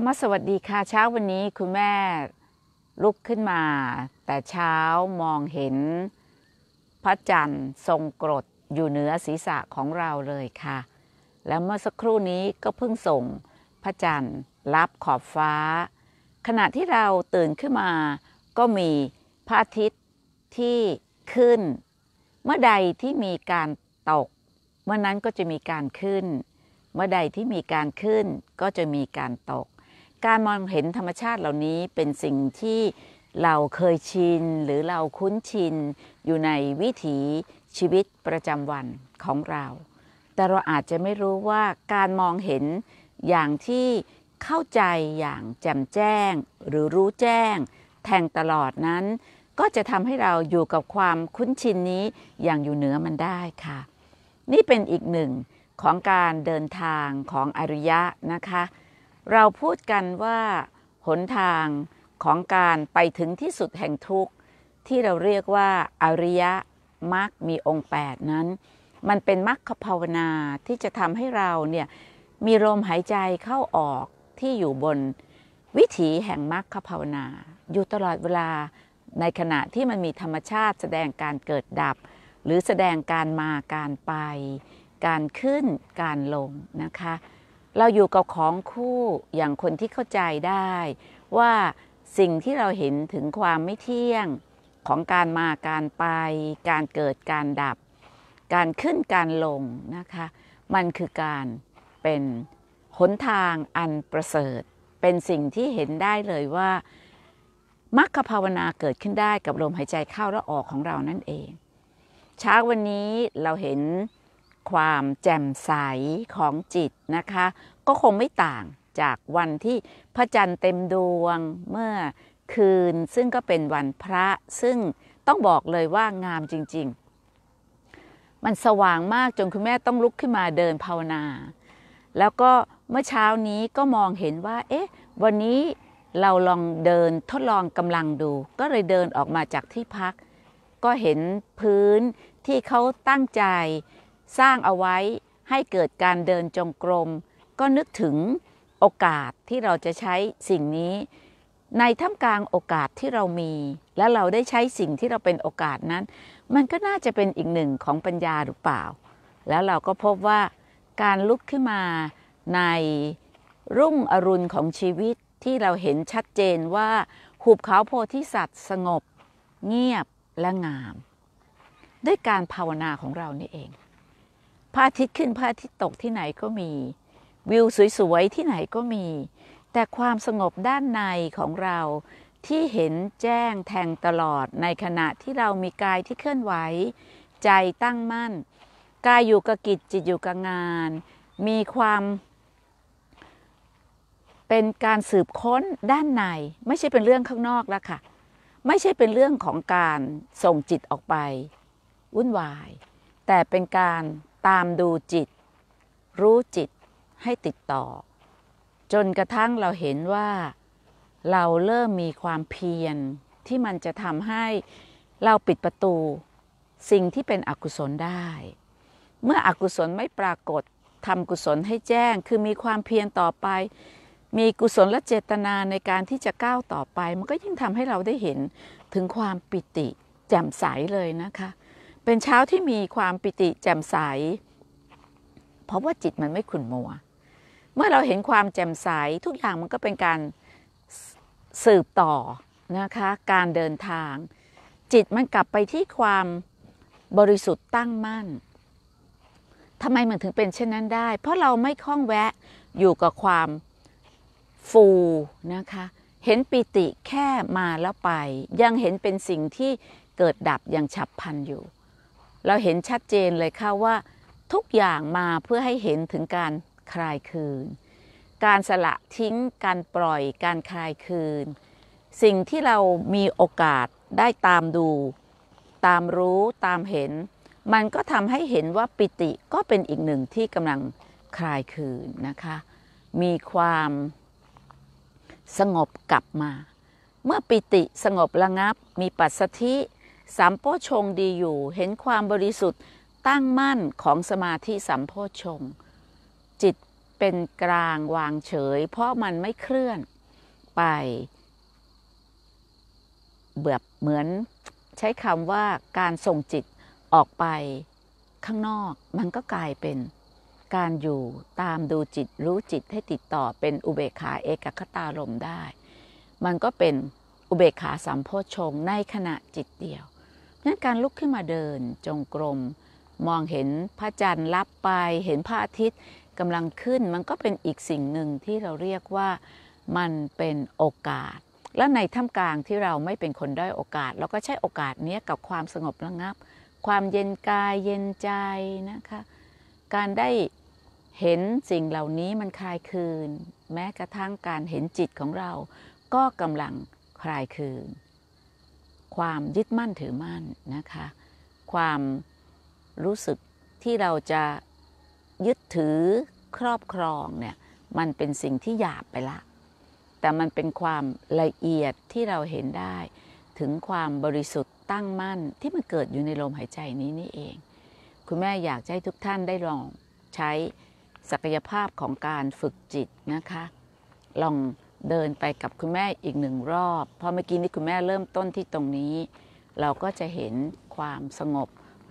รรมสวัสดีค่ะเช้าวันนี้คุณแม่ลุกขึ้นมา แต่เช้ามองเห็นพระจันทร์ทรงกรดอยู่เหนือศีรษะของเราเลยค่ะ แล้วเมื่อสักครู่นี้ก็เพิ่งส่งพระจันทร์รับขอบฟ้า ขณะที่เราตื่นขึ้นมาก็มีพระอาทิตย์ที่ขึ้น เมื่อใดที่มีการตก เมื่อนั้นก็จะมีการขึ้น เมื่อใดที่มีการขึ้นก็จะมีการตกการมองเห็นธรรมชาติเหล่านี้เป็นสิ่งที่เราเคยชินหรือเราคุ้นชิน อยู่ในวิถีชีวิตประจำวันของเรา แต่เราอาจจะไม่รู้ว่าการมองเห็นอย่างที่เข้าใจอย่างแจ่มแจ้งหรือรู้แจ้งแทงตลอดนั้น ก็จะทำให้เราอยู่กับความคุ้นชินนี้อย่างอยู่เหนือมันได้ค่ะ นี่เป็นอีกหนึ่งของการเดินทางของอริยะนะคะเราพูดกันว่าหนทางของการไปถึงที่สุดแห่งทุกข์ที่เราเรียกว่าอริยมรรคมีองค์8นั้น มันเป็นมรรคภาวนาที่จะทำให้เราเนี่ยมีลมหายใจเข้าออกที่อยู่บน วิถีแห่งมรรคภาวนา อยู่ตลอดเวลาในขณะที่มันมีธรรมชาติ แสดงการเกิดดับ หรือแสดงการมาการไป การขึ้นการลงนะคะเราอยู่กับของคู่อย่างคนที่เข้าใจได้ว่าสิ่งที่เราเห็นถึงความไม่เที่ยงของการมาการไป การเกิดการดับ การขึ้นการลงนะคะ มันคือการเป็น หนทางอันประเสริฐ เป็นสิ่งที่เห็นได้เลยว่ามรรคภาวนาเกิดขึ้นได้กับลมหายใจเข้าและออกของเรานั่นเองเช้าวันนี้เราเห็นความแจ่มใสของจิตนะคะ ก็คงไม่ต่างจากวันที่พระจันทร์เต็มดวง เมื่อคืนซึ่งก็เป็นวันพระซึ่งต้องบอกเลยว่างามจริง ๆ มันสว่างมากจนคุณแม่ต้องลุกขึ้นมาเดิน ภาวนา แล้วก็เมื่อเช้านี้ก็มองเห็นว่า เอ๊ะ วันนี้เราลองเดินทดลองกำลังดู ก็เลยเดินออกมาจากที่พัก ก็เห็นพื้นที่เขาตั้งใจสร้างเอาไว้ให้เกิดการเดินจงกรม ก็นึกถึงโอกาสที่เราจะใช้สิ่งนี้ ในท่ามกลางโอกาสที่เรามี และเราได้ใช้สิ่งที่เราเป็นโอกาสนั้น มันก็น่าจะเป็นอีกหนึ่งของปัญญาหรือเปล่า แล้วเราก็พบว่าการลุกขึ้นมาในรุ่งอรุณของชีวิตที่เราเห็นชัดเจนว่าหุบเขาโพธิสัตว์ สงบ เงียบและงาม ด้วยการภาวนาของเรานี่เองระอาทิตย์ขึ้นพระอาทิตย์ตกที่ไหนก็มี วิวสวยๆที่ไหนก็มี แต่ความสงบด้านในของเราที่เห็นแจ้งแทงตลอดในขณะที่เรามีกายที่เคลื่อนไหวใจตั้งมั่น กายอยู่กับกิจจิตอยู่กับงาน มีความ เป็นการสืบค้นด้านใน ไม่ใช่เป็นเรื่องข้างนอกแล้วค่ะ ไม่ใช่เป็นเรื่องของการส่งจิตออกไปวุ่นวาย แต่เป็นการตามดูจิตรู้จิตให้ติดต่อ จนกระทั่งเราเห็นว่า เราเริ่มมีความเพียรที่มันจะทำให้เราปิดประตู สิ่งที่เป็นอกุศลได้ เมื่ออกุศลไม่ปรากฏทำกุศลให้แจ้งคือมีความเพียรต่อไป มีกุศลและเจตนาในการที่จะก้าวต่อไป มันก็ยิ่งทำให้เราได้เห็นถึงความปิติ แจ่มใสเลยนะคะเป็นเช้าที่มีความปิติแจ่มใส เพราะว่าจิตมันไม่ขุ่นมัว เมื่อเราเห็นความแจ่มใสทุกอย่างมันก็เป็นการสืบต่อนะคะ การเดินทาง จิตมันกลับไปที่ความบริสุทธิ์ตั้งมั่นทำไมมันถึงเป็นเช่นนั้นได้ เพราะเราไม่คล้องแวะอยู่กับความฟูนะคะ เห็นปิติแค่มาแล้วไป ยังเห็นเป็นสิ่งที่เกิดดับอย่างฉับพลันอยู่เราเห็นชัดเจนเลยค่ะว่าทุกอย่างมาเพื่อให้เห็นถึงการคลายคืน การสละทิ้งการปล่อยการคลายคืน สิ่งที่เรามีโอกาสได้ตามดู ตามรู้ตามเห็น มันก็ทำให้เห็นว่าปิติก็เป็นอีกหนึ่งที่กำลังคลายคืนนะคะมีความสงบกลับมา เมื่อปิติสงบระงับ มีปัสสธิสัมโพชงดีอยู่เห็นความบริสุทธิ์ตั้งมั่นของสมาธิสัมโพชงจิตเป็นกลางวางเฉยเพราะมันไม่เคลื่อนไป เบือบเหมือน ใช้คำว่าการส่งจิตออกไปข้างนอกมันก็กลายเป็นการอยู่ตามดูจิตรู้จิตให้ติดต่อเป็นอุเบกขาเอกคตาลมได้ มันก็เป็นอุเบกขาสัมโพชงในขณะจิตเดียวนั้นการลุกขึ้นมาเดินจงกรม มองเห็นพระจันทร์ลับไป เห็นพระอาทิตย์กำลังขึ้นมันก็เป็นอีกสิ่งหนึ่งที่เราเรียกว่ามันเป็นโอกาส และในท่ามกลางที่เราไม่เป็นคนได้โอกาส เราก็ใช้โอกาสนี้กับความสงบระงับ ความเย็นกายเย็นใจนะคะการได้เห็นสิ่งเหล่านี้มันคลายคืน แม้กระทั่งการเห็นจิตของเรา ก็กำลังคลายคืนความยึดมั่นถือมั่นนะคะ ความรู้สึกที่เราจะยึดถือครอบครองเนี่ยมันเป็นสิ่งที่หยาบไปละ แต่มันเป็นความละเอียดที่เราเห็นได้ ถึงความบริสุทธิ์ตั้งมั่นที่มันเกิดอยู่ในลมหายใจนี้นี่เอง คุณแม่อยากให้ทุกท่านได้ลองใช้ศักยภาพของการฝึกจิตนะคะ ลองเดินไปกับคุณแม่อีกหนึ่งรอบพอเมื่อกี้นี้คุณแม่เริ่มต้นที่ตรงนี้ เราก็จะเห็นความสงบ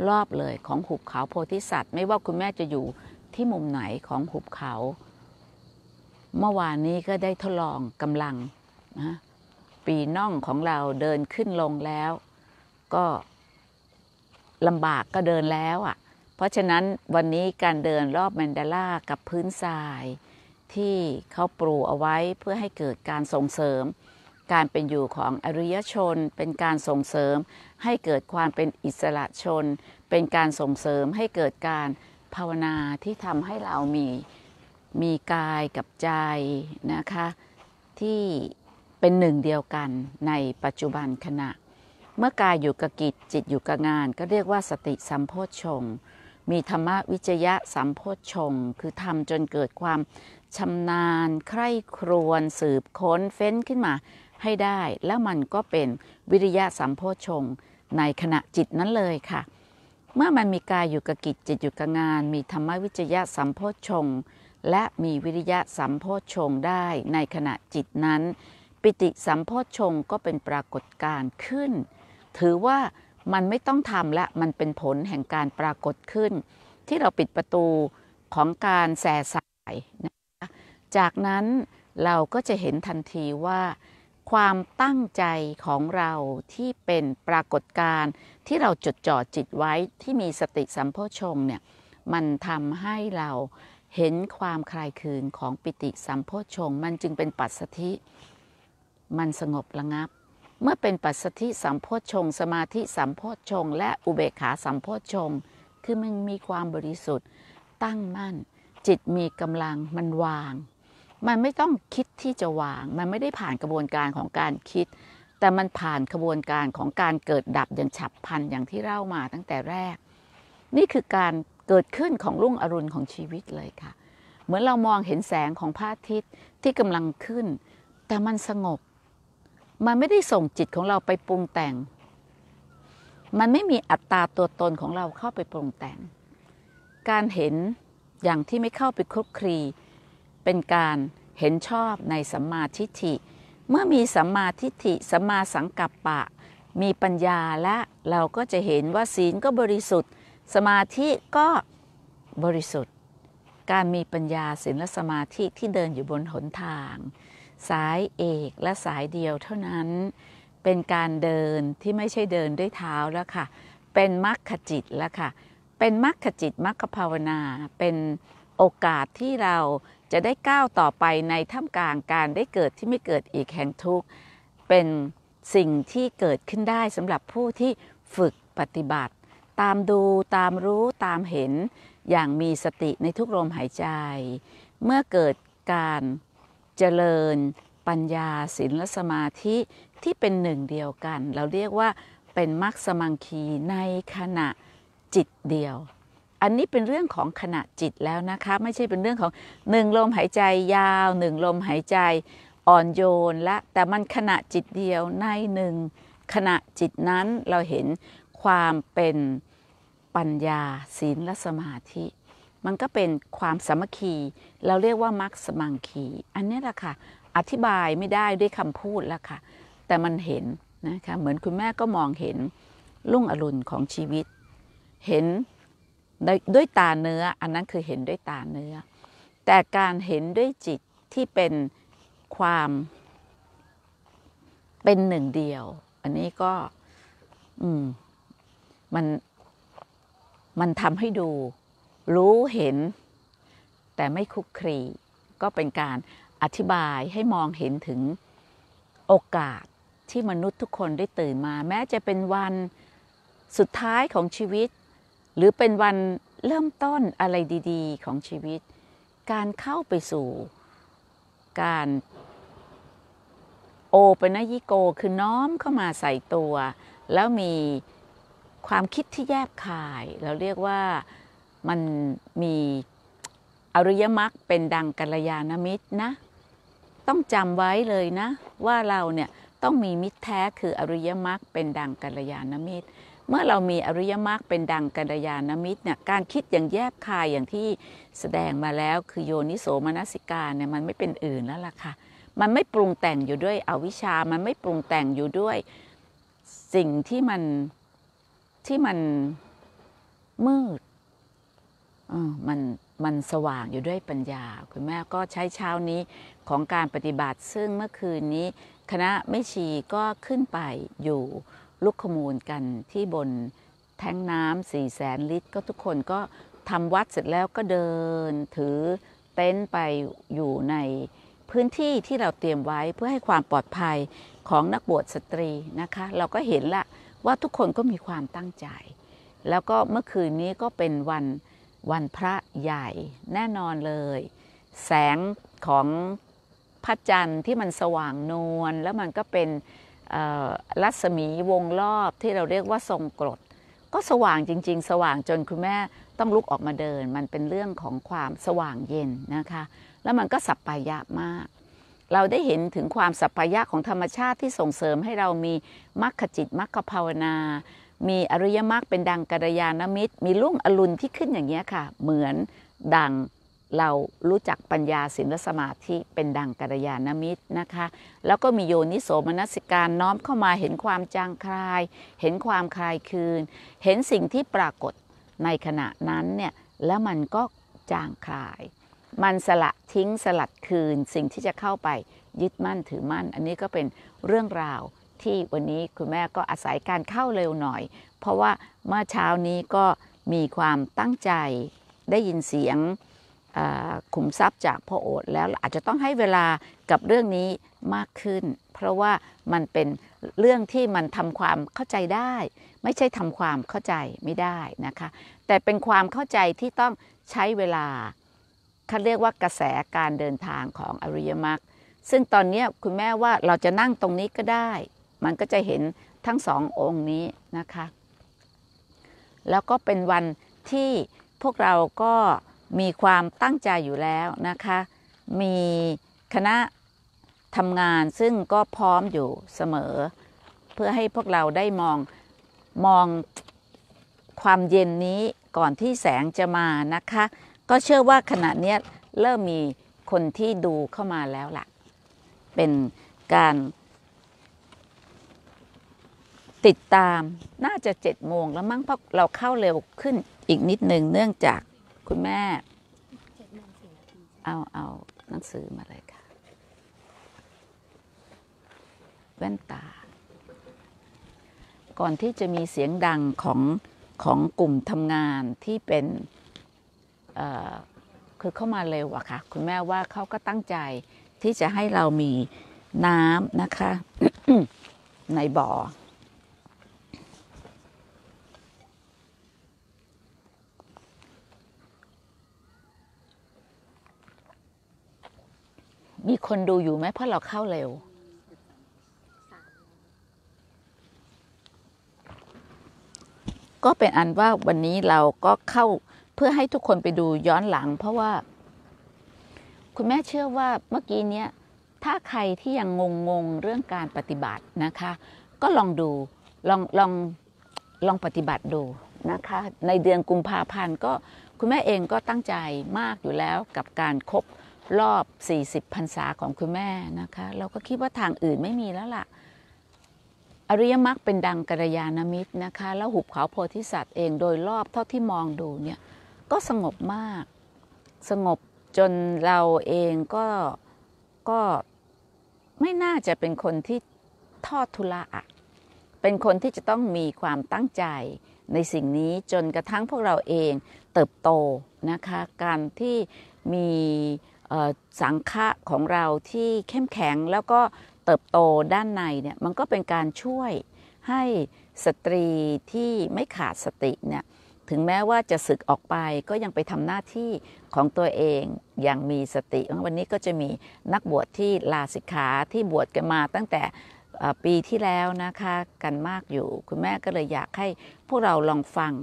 รอบเลยของหุบเขาโพธิสัตว์ ไม่ว่าคุณแม่จะอยู่ที่มุมไหนของหุบเขา เมื่อวานนี้ก็ได้ทดลองกำลังนะปีน่องของเราเดินขึ้นลงแล้ว ก็ลำบากก็เดินแล้วอะ่ะ เพราะฉะนั้นวันนี้การเดินรอบแมนดาลากับพื้นทรายที่เขาปลูกเอาไว้เพื่อให้เกิดการส่งเสริม การเป็นอยู่ของอริยชน เป็นการส่งเสริม ให้เกิดความเป็นอิสระชน เป็นการส่งเสริมให้เกิดการภาวนาที่ทำให้เรามีมีกายกับใจนะคะที่เป็นหนึ่งเดียวกันในปัจจุบันขณะ เมื่อกายอยู่กับกิจจิตอยู่กับงาน ก็เรียกว่าสติสัมโพชฌงมีธรรมวิจยะสัมโพชฌงคือทำจนเกิดความชำนาญ ใคร่ครวน สืบค้นเฟ้นขึ้นมาให้ได้ แล้วมันก็เป็นวิริยะสัมโพชงในขณะจิตนั้นเลยค่ะ เมื่อมันมีกายอยู่กับกิจจิตอยู่กับงาน มีธรรมวิจยะสัมโพชงและมีวิริยะสัมโพชงได้ในขณะจิตนั้น ปิติสัมโพชงก็เป็นปรากฏการขึ้น ถือว่ามันไม่ต้องทำและมันเป็นผลแห่งการปรากฏขึ้น ที่เราปิดประตูของการแส่สายนะจากนั้นเราก็จะเห็นทันทีว่า ความตั้งใจของเราที่เป็นปรากฏการณ์ที่เราจดจ่อจิตไว้ที่มีสติสัมโพชงเนี่ยมันทำให้เราเห็นความคลายคืนของปิติสัมโพชงมันจึงเป็นปัสสธิมันสงบระงับ เมื่อเป็นปัสสธิสัมโพชงสมาธิสัมโพชงและอุเบกขาสัมโพชงคือมันมีความบริสุทธิ์ตั้งมั่นจิตมีกำลังมันวางมันไม่ต้องคิดที่จะวาง มันไม่ได้ผ่านกระบวนการของการคิด แต่มันผ่านกระบวนการของการเกิดดับอย่างฉับพลันอย่างที่เล่ามาตั้งแต่แรก นี่คือการเกิดขึ้นของรุ่งอรุณของชีวิตเลยค่ะ เหมือนเรามองเห็นแสงของพระอาทิตย์ที่กำลังขึ้น แต่มันสงบ มันไม่ได้ส่งจิตของเราไปปรุงแต่ง มันไม่มีอัตตาตัวตนของเราเข้าไปปรุงแต่ง การเห็นอย่างที่ไม่เข้าไปคลุกคลีเป็นการเห็นชอบในสัมมาทิฏฐิ เมื่อมีสัมมาทิฏฐิสัมมาสังกัปปะมีปัญญาและเราก็จะเห็นว่าศีลก็บริสุทธิ์ สมาธิก็บริสุทธิ์ การมีปัญญาศีลและสมาธิที่เดินอยู่บนหนทาง สายเอกและสายเดียวเท่านั้นเป็นการเดินที่ไม่ใช่เดินด้วยเท้าแล้วค่ะ เป็นมรรคจิตแล้วค่ะเป็นมรรคจิตมรรคภาวนา เป็นโอกาสที่เราจะได้ก้าวต่อไปในท่ามกลาง การได้เกิดที่ไม่เกิดอีกแห่งทุกข์ เป็นสิ่งที่เกิดขึ้นได้สำหรับผู้ที่ฝึกปฏิบัติ ตามดูตามรู้ตามเห็นอย่างมีสติในทุกลมหายใจ เมื่อเกิดการเจริญปัญญาศีลและสมาธิที่เป็นหนึ่งเดียวกัน เราเรียกว่าเป็นมรรคสมังคีในขณะจิตเดียวอันนี้เป็นเรื่องของขณะจิตแล้วนะคะไม่ใช่เป็นเรื่องของหนึ่งลมหายใจยาว หนึ่งลมหายใจอ่อนโยนละแต่มันขณะจิตเดียวในหนึ่งขณะจิตนั้นเราเห็นความเป็นปัญญา ศีลและสมาธิ มันก็เป็นความสามัคคีเราเรียกว่ามัคสมังคีอันนี้แหละค่ะ อธิบายไม่ได้ด้วยคำพูดละค่ะแต่มันเห็นนะคะเหมือนคุณแม่ก็มองเห็นรุ่งอรุณของชีวิตเห็นด้วยตาเนื้อ อันนั้นคือเห็นด้วยตาเนื้อ แต่การเห็นด้วยจิตที่เป็นความเป็นหนึ่งเดียว อันนี้ก็ อืม มันมันทำให้ดู รู้เห็น แต่ไม่คุกครีก็เป็นการอธิบายให้มองเห็นถึงโอกาสที่มนุษย์ทุกคนได้ตื่นมา แม้จะเป็นวันสุดท้ายของชีวิตหรือเป็นวันเริ่มต้นอะไรดี ๆของชีวิต การเข้าไปสู่การโอปนยิโกคือน้อมเข้ามาใส่ตัว แล้วมีความคิดที่แยบคาย เราเรียกว่ามันมีอริยมรรคเป็นดังกัลยาณมิตรนะ ต้องจำไว้เลยนะ ว่าเราเนี่ย ต้องมีมิตรแท้คืออริยมรรคเป็นดังกัลยาณมิตรเมื่อเรามีอริยมรรคเป็นดังกัลยาณมิตรเนี่ยการคิดอย่างแยบคายอย่างที่แสดงมาแล้ว คือโยนิโสมนสิการเนี่ยมันไม่เป็นอื่นแล้วล่ะค่ะมันไม่ปรุงแต่งอยู่ด้วยอวิชชา มันไม่ปรุงแต่งอยู่ด้วยสิ่งที่มันที่มันมืดมันมันสว่างอยู่ด้วยปัญญาคุณแม่ก็ใช้เช้านี้ของการปฏิบัติซึ่ง เมื่อคืนนี้ คณะไม่ชีก็ขึ้นไปอยู่ลุกขมูลกันที่บนแท้งน้ำสี่แสนลิตรก็ทุกคนก็ทำวัดเสร็จแล้วก็เดิน ถือเต็นท์ไปอยู่ในพื้นที่ที่เราเตรียมไว้เพื่อให้ความปลอดภัยของนักบวชสตรีนะคะ เราก็เห็นละว่าทุกคนก็มีความตั้งใจ แล้วก็เมื่อคืนนี้ก็เป็นวันวันพระใหญ่แน่นอนเลย แสงของพระจันทร์ที่มันสว่างนวลแล้วมันก็เป็นรัศมีวงรอบที่เราเรียกว่าทรงกรด ก็สว่างจริง ๆ สว่างจนคุณแม่ต้องลุกออกมาเดินมันเป็นเรื่องของความสว่างเย็นนะคะ แล้วมันก็สับปายะมาก เราได้เห็นถึงความสับปายะของธรรมชาติที่ส่งเสริมให้เรามีมรรคจิตมรรคภาวนา มีอริยมรรคเป็นดังกัลยาณมิตร มีลุ่งอรุณที่ขึ้นอย่างนี้ค่ะเหมือนดังเรารู้จักปัญญาศีลสมาธิเป็นดังกัลยาณมิตรนะคะ แล้วก็มีโยนิโสมนสิการน้อมเข้ามาเห็นความจางคลาย เห็นความคลายคืน เห็นสิ่งที่ปรากฏในขณะนั้นเนี่ย แล้วมันก็จางคลาย มันสละทิ้งสลัดคืน สิ่งที่จะเข้าไปยึดมั่นถือมั่น อันนี้ก็เป็นเรื่องราวที่วันนี้คุณแม่ก็อาศัยการเข้าเร็วหน่อย เพราะว่าเมื่อเช้านี้ก็มีความตั้งใจได้ยินเสียงขุมทรัพย์จากพ่อโอษแล้วอาจจะต้องให้เวลากับเรื่องนี้มากขึ้น เพราะว่ามันเป็นเรื่องที่มันทำความเข้าใจได้ ไม่ใช่ทำความเข้าใจไม่ได้นะคะ แต่เป็นความเข้าใจที่ต้องใช้เวลาเขาเรียกว่ากระแสการเดินทางของอริยมรรคซึ่งตอนนี้คุณแม่ว่าเราจะนั่งตรงนี้ก็ได้ มันก็จะเห็นทั้งสององค์นี้นะคะ แล้วก็เป็นวันที่พวกเราก็มีความตั้งใจอยู่แล้วนะคะ มีคณะทำงานซึ่งก็พร้อมอยู่เสมอ เพื่อให้พวกเราได้มองมองความเย็นนี้ก่อนที่แสงจะมานะคะ ก็เชื่อว่าขณะนี้เริ่มมีคนที่ดูเข้ามาแล้วละ่ะ เป็นการติดตามน่าจะเจ็ดโมงแล้วมั้งเพราะเราเข้าเร็วขึ้นอีกนิดหนึ่งเนื่องจากคุณแม่ เอา เอาหนังสือมาเลยค่ะ แว่นตา ก่อนที่จะมีเสียงดังของ ของกลุ่มทำงานที่เป็น คือเข้ามาเร็วอะค่ะ คุณแม่ว่าเขาก็ตั้งใจที่จะให้เรามีน้ำนะคะ ในบ่อมีคนดูอยู่ไหมเพราะเราเข้าเร็ว ก็เป็นอันว่าวันนี้เราก็เข้าเพื่อให้ทุกคนไปดูย้อนหลัง เพราะว่า คุณแม่เชื่อว่าเมื่อกี้เนี้ยถ้าใครที่ยังงงงเรื่องการปฏิบัตินะคะ ก็ลองดูลองลองลองปฏิบัติดูนะคะ ในเดือนกุมภาพันธ์ก็คุณแม่เองก็ตั้งใจมากอยู่แล้วกับการครบรอบ 40พรรษาของคุณแม่นะคะ เราก็คิดว่าทางอื่นไม่มีแล้วล่ะอริยมรรคเป็นดังกัลยาณมิตรนะคะ แล้วหุบเขาโพธิสัตว์เองโดยรอบเท่าที่มองดูเนี่ยก็สงบมากสงบจนเราเองก็ก็ไม่น่าจะเป็นคนที่ทอดทุละอะเป็นคนที่จะต้องมีความตั้งใจในสิ่งนี้จนกระทั่งพวกเราเอง เติบโตนะคะ การที่มีสังฆะของเราที่เข้มแข็งแล้วก็เติบโตด้านในเนี่ยมันก็เป็นการช่วยให้สตรีที่ไม่ขาดสติเนี่ยถึงแม้ว่าจะศึกออกไปก็ยังไปทำหน้าที่ของตัวเองอย่างมีสติวันนี้ก็จะมีนักบวชที่ลาสิกขาที่บวชกันมาตั้งแต่ปีที่แล้วนะคะกันมากอยู่คุณแม่ก็เลยอยากให้พวกเราลองฟัง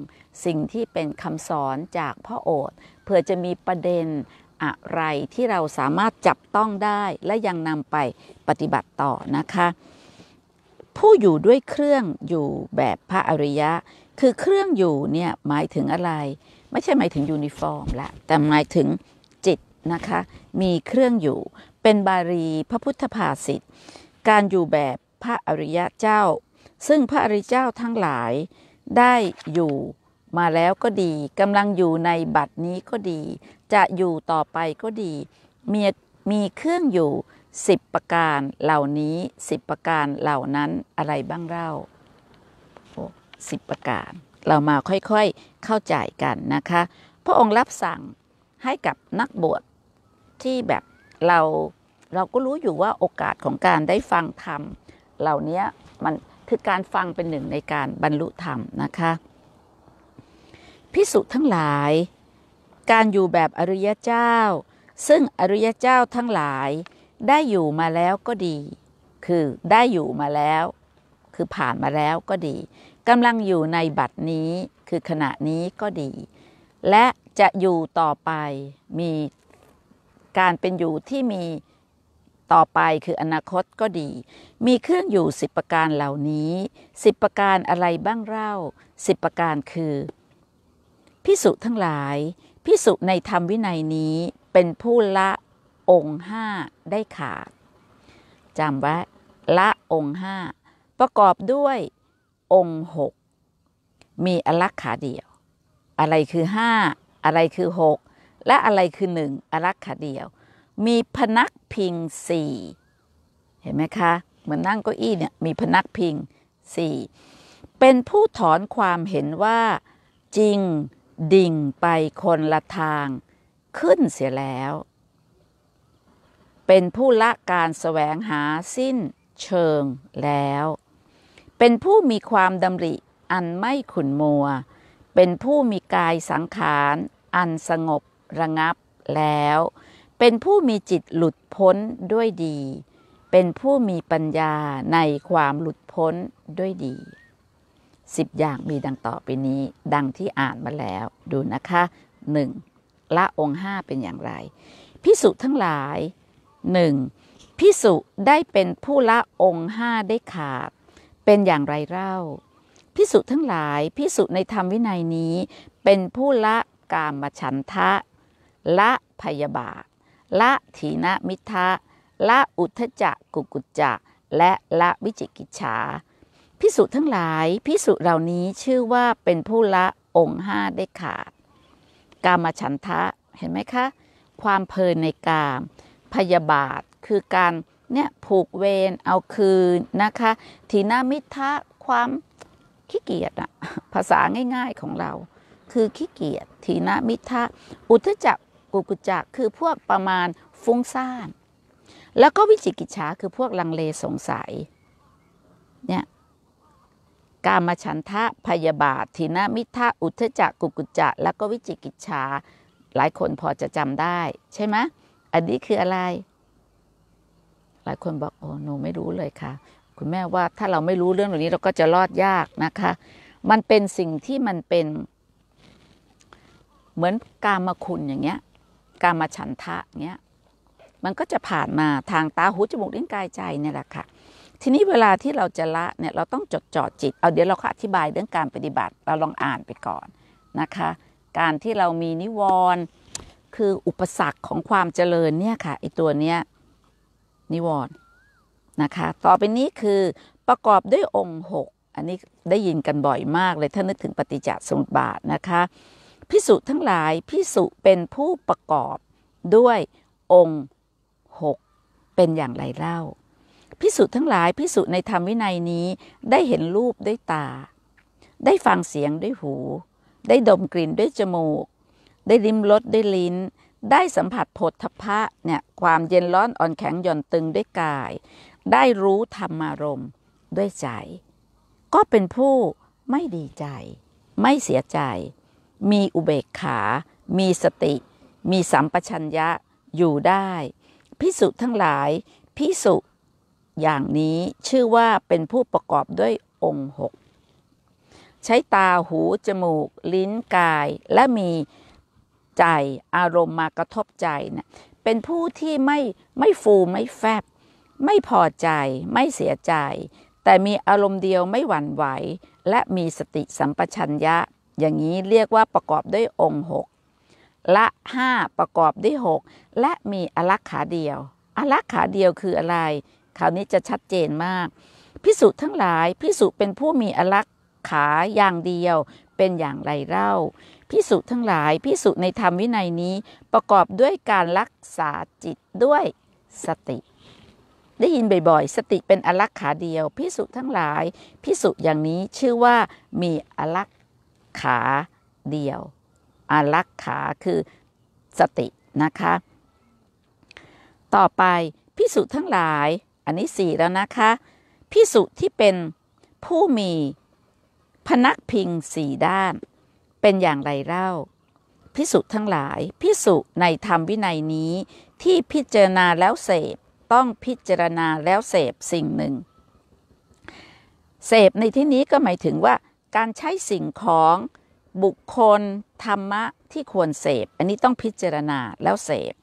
สิ่งที่เป็นคำสอนจากพ่อโอษเพื่อจะมีประเด็นอะไรที่เราสามารถจับต้องได้และยังนำไปปฏิบัติต่อนะคะ ผู้อยู่ด้วยเครื่องอยู่แบบพระอริยะ คือเครื่องอยู่เนี่ยหมายถึงอะไร ไม่ใช่หมายถึงยูนิฟอร์มละแต่หมายถึงจิตนะคะ มีเครื่องอยู่เป็นบาลีพระพุทธภาษิต การอยู่แบบพระอริยะเจ้า ซึ่งพระอริยเจ้าทั้งหลายได้อยู่มาแล้วก็ดีกำลังอยู่ในบัดนี้ก็ดีจะอยู่ต่อไปก็ดีมีมีเครื่องอยู่สิบประการ เหล่านี้สิบประการเหล่านั้นอะไรบ้างเล่าสิบประการ เรามาค่อยๆเข้าใจกันนะคะ พระองค์รับสั่งให้กับนักบวชที่แบบเราเราก็รู้อยู่ว่าโอกาสของการได้ฟังธรรมเหล่านี้มันคือการฟังเป็นหนึ่งในการบรรลุธรรมนะคะพิสุทั้งหลายการอยู่แบบอริยเจ้า ซึ่งอริยเจ้าทั้งหลาย ได้อยู่มาแล้วก็ดี คือได้อยู่มาแล้ว คือผ่านมาแล้วก็ดีกำลังอยู่ในบัดนี้คือขณะนี้ก็ดี และจะอยู่ต่อไปมีการเป็นอยู่ที่มีต่อไปคืออนาคตก็ดี มีเครื่องอยู่สิบประการเหล่านี้สิบประการอะไรบ้างเล่าสิบประการคือพิสุทั้งหลายพิสุในธรรมวินัยนี้เป็นผู้ละองค์ห้าได้ขาด จำไว้ละองค์ห้าประกอบด้วย องค์หกมีอลักขาเดียว อะไรคือห้าอะไรคือหกและอะไรคือหนึ่งอลักขาเดียว มีพนักพิงสี่เห็นไหมคะ เหมือนนั่งเก้าอี้เนี่ยมีพนักพิงสี่เป็นผู้ถอนความเห็นว่าจริงดิ่งไปคนละทางขึ้นเสียแล้ว เป็นผู้ละการแสวงหาสิ้นเชิงแล้ว เป็นผู้มีความดำริอันไม่ขุนมัว เป็นผู้มีกายสังขารอันสงบระงับแล้ว เป็นผู้มีจิตหลุดพ้นด้วยดี เป็นผู้มีปัญญาในความหลุดพ้นด้วยดี10อย่างมีดังต่อไปนี้ดังที่อ่านมาแล้วดูนะคะ 1. ละองค์5เป็นอย่างไรพิสุทั้งหลาย 1. พิสุได้เป็นผู้ละองค์5ได้ขาด เป็นอย่างไรเล่าพิสุทั้งหลายพิสุในธรรมวินัยนี้เป็นผู้ละกามฉันทะละพยาบาทละถีนมิทะละอุทจักกุกุจจะและละวิจิกิจฉาพิสุทั้งหลาย พิสุเหล่านี้ชื่อว่าเป็นผู้ละองค์ห้าได้ขาด กามฉันทะ เห็นไหมคะ ความเพลินในกาม พยาบาท คือการเนี่ยผูกเวรเอาคืนนะคะ ทีนามิทะความขี้เกียจอะภาษาง่ายๆ ของเรา คือขี้เกียจ ทีนามิทะอุทจักกุกุจักคือพวกประมาณฟุ้งซ่าน แล้วก็วิจิกิจฉา คือพวกลังเลสงสัย เนี่ยกามฉันทะพยาบาททินมิทะอุทธจักกุกุจะ และก็วิจิกิจฉาหลายคนพอจะจำได้ ใช่ไหมอันนี้คืออะไร หลายคนบอกโอ้หนูไม่รู้เลยค่ะ คุณแม่ว่าถ้าเราไม่รู้เรื่องเหล่านี้เราก็จะรอดยากนะคะมันเป็นสิ่งที่มันเป็นเหมือนกามคุณอย่างเงี้ยกามฉันทะเงี้ยมันก็จะผ่านมาทางตาหูจมูกลิ้นกายใจเนี่ยแหละค่ะทีนี้เวลาที่เราจะละเนี่ยเราต้องจดจ่อจิต เอาเดี๋ยวเราอธิบายเรื่องการปฏิบัติเราลองอ่านไปก่อนนะคะ การที่เรามีนิวรณ์คืออุปสรรคของความเจริญเนี่ยค่ะไอตัวเนี้ยนิวรณ์นะคะต่อไปนี้คือประกอบด้วยองค์ 6 อันนี้ได้ยินกันบ่อยมากเลยถ้านึกถึงปฏิจจสมุปบาทนะคะพิสุทั้งหลายพิสุเป็นผู้ประกอบด้วยองค์ 6 เป็นอย่างไรเล่าพิสุทั้งหลาย พิสุในธรรมวินัยนี้ ได้เห็นรูปด้วยตา ได้ฟังเสียงด้วยหู ได้ดมกลิ่นด้วยจมูก ได้ลิ้มรสด้วยลิ้น ได้สัมผัสผลทพะเนี่ยความเย็นร้อนอ่อนแข็งหย่อนตึงด้วยกาย ได้รู้ธรรมารมด้วยใจ ก็เป็นผู้ไม่ดีใจ ไม่เสียใจ มีอุเบกขา มีสติ มีสัมปชัญญะอยู่ได้ พิสุทั้งหลายพิสุอย่างนี้ชื่อว่าเป็นผู้ประกอบด้วยองค์หกใช้ตาหูจมูก ลิ้นกาย และมีใจอารมณ์มากระทบใจเนะี่ยเป็นผู้ที่ไม่ไม่ฟูไม่แฟบ ไม่พอใจไม่เสียใจ แต่มีอารมณ์เดียวไม่หวั่นไหว และมีสติสัมปชัญญะ อย่างนี้เรียกว่าประกอบด้วยองค์หกละห้าประกอบด้วยหกและมีอลักขาเดียว อลักขาเดียวคืออะไรคราวนี้จะชัดเจนมาก พิสุทั้งหลาย พิสุเป็นผู้มีอลักขาอย่างเดียว เป็นอย่างไรเล่าพิสุทั้งหลาย พิสุในธรรมวินัยนี้ประกอบด้วยการรักษาจิตด้วยสติ ได้ยินบ่อยๆ สติเป็นอลักขาเดียว พิสุทั้งหลาย พิสุอย่างนี้ชื่อว่า มีอลักขาเดียว อลักขาคือสตินะคะ ต่อไปพิสุทั้งหลายอันนี้สี่แล้วนะคะ พิสุที่เป็นผู้มีพนักพิงสี่ด้าน เป็นอย่างไรเล่าพิสุทั้งหลายพิสุในธรรมวินัยนี้ ที่พิจารณาแล้วเสพต้องพิจารณาแล้วเสพสิ่งหนึ่ง เสพในที่นี้ก็หมายถึงว่า การใช้สิ่งของบุคคลธรรมะที่ควรเสพ อันนี้ต้องพิจารณาแล้วเสพ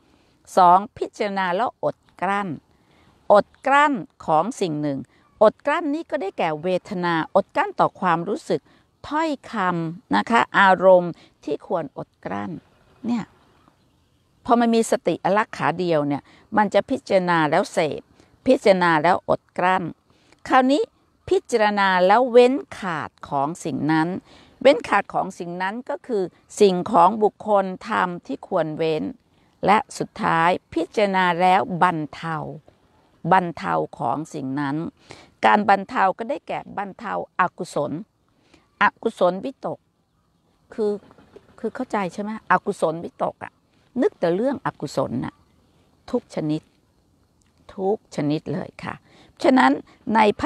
สองพิจารณาแล้วอดกลั้นอดกลั้นของสิ่งหนึ่ง อดกลั้นนี้ก็ได้แก่เวทนา อดกลั้นต่อความรู้สึก ถ้อยคำนะคะ อารมณ์ที่ควรอดกลั้น เนี่ย พอมันมีสติอลักขาเดียวเนี่ย มันจะพิจารณาแล้วเสพ พิจารณาแล้วอดกลั้น คราวนี้พิจารณาแล้วเว้นขาดของสิ่งนั้น เว้นขาดของสิ่งนั้นก็คือสิ่งของบุคคลธรรมที่ควรเว้น และสุดท้ายพิจารณาแล้วบรรเทาบรรเทาของสิ่งนั้น การบรรเทาก็ได้แก่บรรเทาอากุศล อกุศลวิตก คือ คือเข้าใจใช่ไหมอกุศลวิตกอะนึกแต่เรื่องอกุศลน่ะทุกชนิด ทุกชนิดเลยค่ะ ฉะนั้นในพ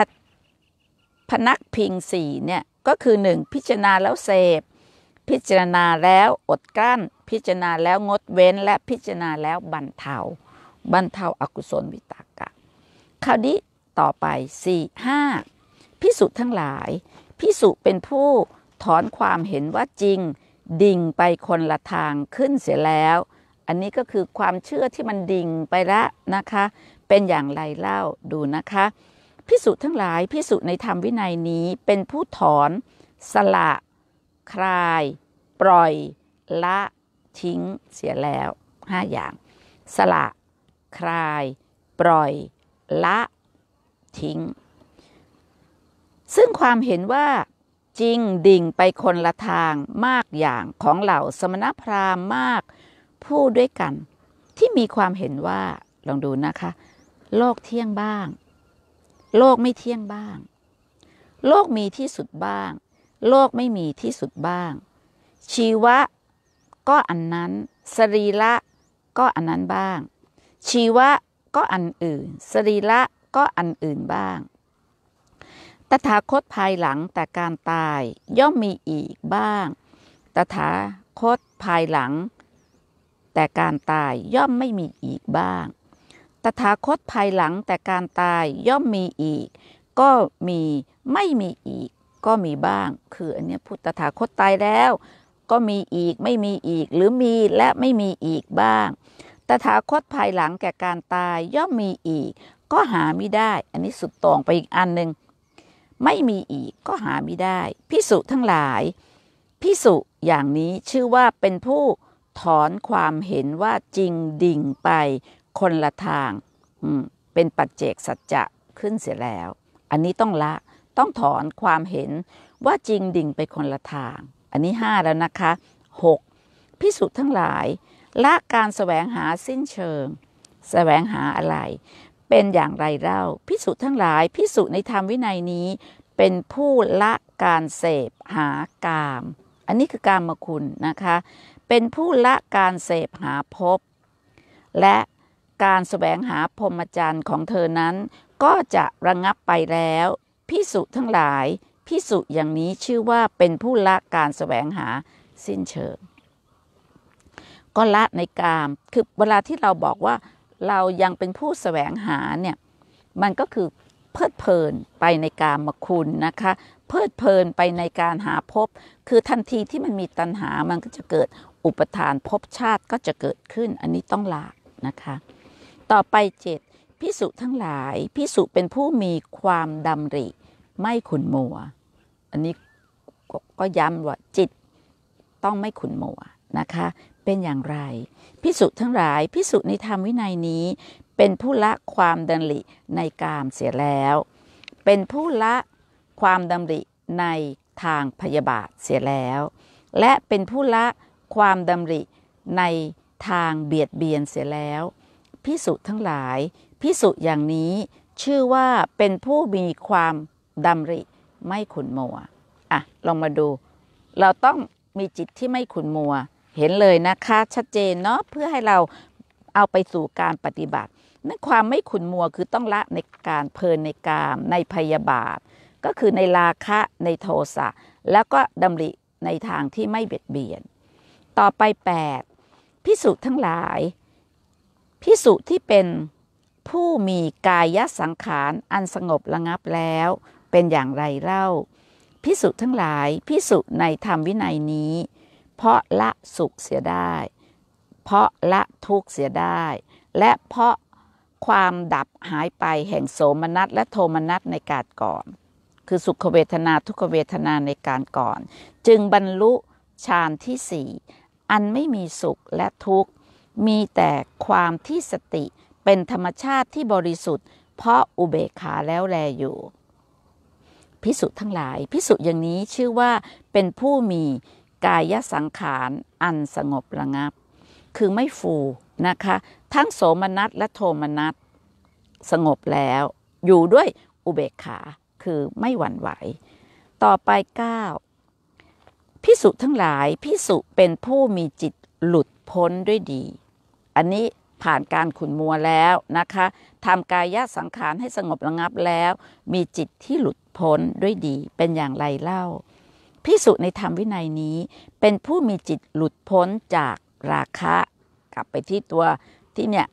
พนักพิงสี่เนี่ยก็คือหนึ่งพิจารณาแล้ว เสพ พิจารณาแล้วอดกลั้น พิจารณาแล้วงดเว้นและพิจารณาแล้วบรรเทาบรรเทาอากุศลวิตกคราวนี้ต่อไป4าพิสุทั้งหลาย พิสุเป็นผู้ถอนความเห็นว่าจริง ดิ่งไปคนละทางขึ้นเสียแล้ว อันนี้ก็คือความเชื่อที่มันดิ่งไปละนะคะ เป็นอย่างไรเล่าดูนะคะ พิสุทั้งหลาย พิสุในธรรมวินัยนี้เป็นผู้ถอน สละ คลาย ปล่อย ละทิ้งเสียแล้วห้าอย่าง สละ คลาย ปล่อยละ ทิ้ง ซึ่งความเห็นว่า จริงดิ่งไปคนละทางมากอย่างของเหล่าสมณพราหมณ์มาก ผู้ด้วยกัน ที่มีความเห็นว่า ลองดูนะคะ โลกเที่ยงบ้าง โลกไม่เที่ยงบ้าง โลกมีที่สุดบ้าง โลกไม่มีที่สุดบ้าง ชีวะ ก็อันนั้น สรีระก็อันนั้นบ้าง ชีวะก็อันอื่น สรีระก็อันอื่นบ้าง ตถาคตภายหลังแต่การตายย่อมมีอีกบ้าง ตถาคตภายหลัง แต่การตายย่อมไม่มีอีกบ้าง ตถาคตภายหลังแต่การตายย่อมมีอีก ก็มีไม่มีอีกก็มีบ้าง คืออันนี้พุทธถาคตตายแล้ว ก็มีอีกไม่มีอีกหรือมีและไม่มีอีกบ้างตถาคตภายหลังแก่การตายย่อมมีอีก ก็หาไม่ได้ อันนี้สุดตรงไปอีกอันหนึ่งไม่มีอีก ก็หาไม่ได้พิสุทั้งหลายพิสุอย่างนี้ชื่อว่าเป็นผู้ถอนความเห็นว่าจริงดิ่งไป คนละทางเป็นปัจเจกสัจจะขึ้นเสียแล้ว อันนี้ต้องละ ต้องถอนความเห็นว่าจริงดิ่งไปคนละทาง อันนี้ห้าแล้วนะคะหกพิสุทั้งหลายละการสแสวงหาสิ้นเชิงสแสวงหาอะไร เป็นอย่างไรเล่าพิสุทั้งหลาย พิสุในธรรมวินัยนี้ เป็นผู้ละการเสพหากาม อันนี้คือการมคุณนะคะ เป็นผู้ละการเสพหาพบ และการสแสวงหาพรหมจรรย์ของเธอนั้น ก็จะระงงับไปแล้ว พิสุทั้งหลายพิสุอย่างนี้ชื่อว่าเป็นผู้ละการสแสวงหาสิ้นเชิงก็ละในกาม คือเวลาที่เราบอกว่าเรายังเป็นผู้สแสวงหาเนี่ย มันก็คือเพลิดเพลินไปในกามคุณนะคะ เพลิดเพลินไปในการหาพบ คือทันทีที่มันมีตัณหา มันก็จะเกิดอุปทานพบชาติก็จะเกิดขึ้น อันนี้ต้องละนะคะ ต่อไปเจ็ดพิสุทั้งหลายพิสุเป็นผู้มีความดำริ ไม่ขุนมัว อันนี้ก็ย้ำว่าจิตต้องไม่ขุนมัวนะคะเป็นอย่างไร พิสุทั้งหลาย พิสุในธรรมวินัยนี้ เป็นผู้ละความดันริในกามเสียแล้ว เป็นผู้ละความดำริในทางพยาบาทเสียแล้ว และเป็นผู้ละความดำริในทางเบียดเบียนเสียแล้ว พิสุทั้งหลาย พิสุอย่างนี้ชื่อว่าเป็นผู้มีความดำริไม่ขุนมัวอ่ะลองมาดู เราต้องมีจิตที่ไม่ขุนมัวเห็นเลยนะคะชัดเจนเนาะเพื่อให้เราเอาไปสู่การปฏิบัตินั่นความไม่ขุนมัวคือต้องละในการเพลินในกาม ในพยาบาท ก็คือในราคะ ในโทสะแล้วก็ดำริในทางที่ไม่เบียดเบียน ต่อไป 8 พิสุทั้งหลาย พิสุที่เป็นผู้มีกายสังขารอันสงบระงับแล้วเป็นอย่างไรเล่า พิสุทั้งหลายพิสุในธรรมวินัยนี้เพราะละสุขเสียได้ เพราะละทุกข์เสียได้ และเพราะความดับหายไปแห่งโสมนัสและโทมนัสในการก่อน คือสุขเวทนาทุกเวทนาในการก่อน จึงบรรลุฌานที่สี่ อันไม่มีสุขและทุกข์ มีแต่ความที่สติเป็นธรรมชาติที่บริสุทธิ์ เพราะอุเบกขาแล้วแลอยู่ พิสุทั้งหลายพิสุอย่างนี้ชื่อว่าเป็นผู้มีกายสังขารอันสงบระงับ คือไม่ฟูนะคะทั้งโสมนัสและโทมนัสสงบแล้วอยู่ด้วยอุเบกขาคือไม่หวั่นไหว ต่อไป 9พิสุทั้งหลายพิสุเป็นผู้มีจิตหลุดพ้นด้วยดี อันนี้ผ่านการขุนมัวแล้วนะคะทำกายสังขารให้สงบระงับแล้ว มีจิตที่หลุดพ้นด้วยดีเป็นอย่างไรเล่าพิสุในธรรมวินัยนี้เป็นผู้มีจิตหลุดพ้นจากราคะกลับไปที่ตัวที่เนี่ย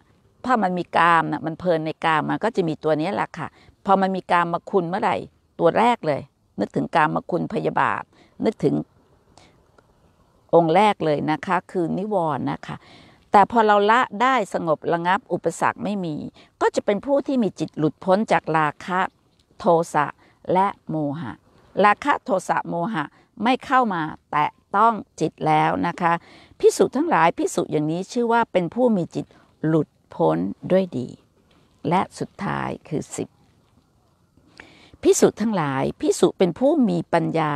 ถ้ามันมีกามนะมันเพลินในกามมันก็จะมีตัวนี้แหละค่ะพอมันมีกามมาคุณเมื่อไหร่ตัวแรกเลย นึกถึงกามมาคุณพยาบาท นึกถึงองค์แรกเลยนะคะคือนิวรณ์นะคะ แต่พอเราละได้สงบระงับอุปสรรคไม่มี ก็จะเป็นผู้ที่มีจิตหลุดพ้นจากราคะโทสะและโมหะราคะโทสะโมหะไม่เข้ามาแตะต้องจิตแล้วนะคะพิสุทั้งหลายพิสุอย่างนี้ชื่อว่าเป็นผู้มีจิตหลุดพ้นด้วยดี และสุดท้ายคือสิบพิสุทั้งหลายพิสุเป็นผู้มีปัญญา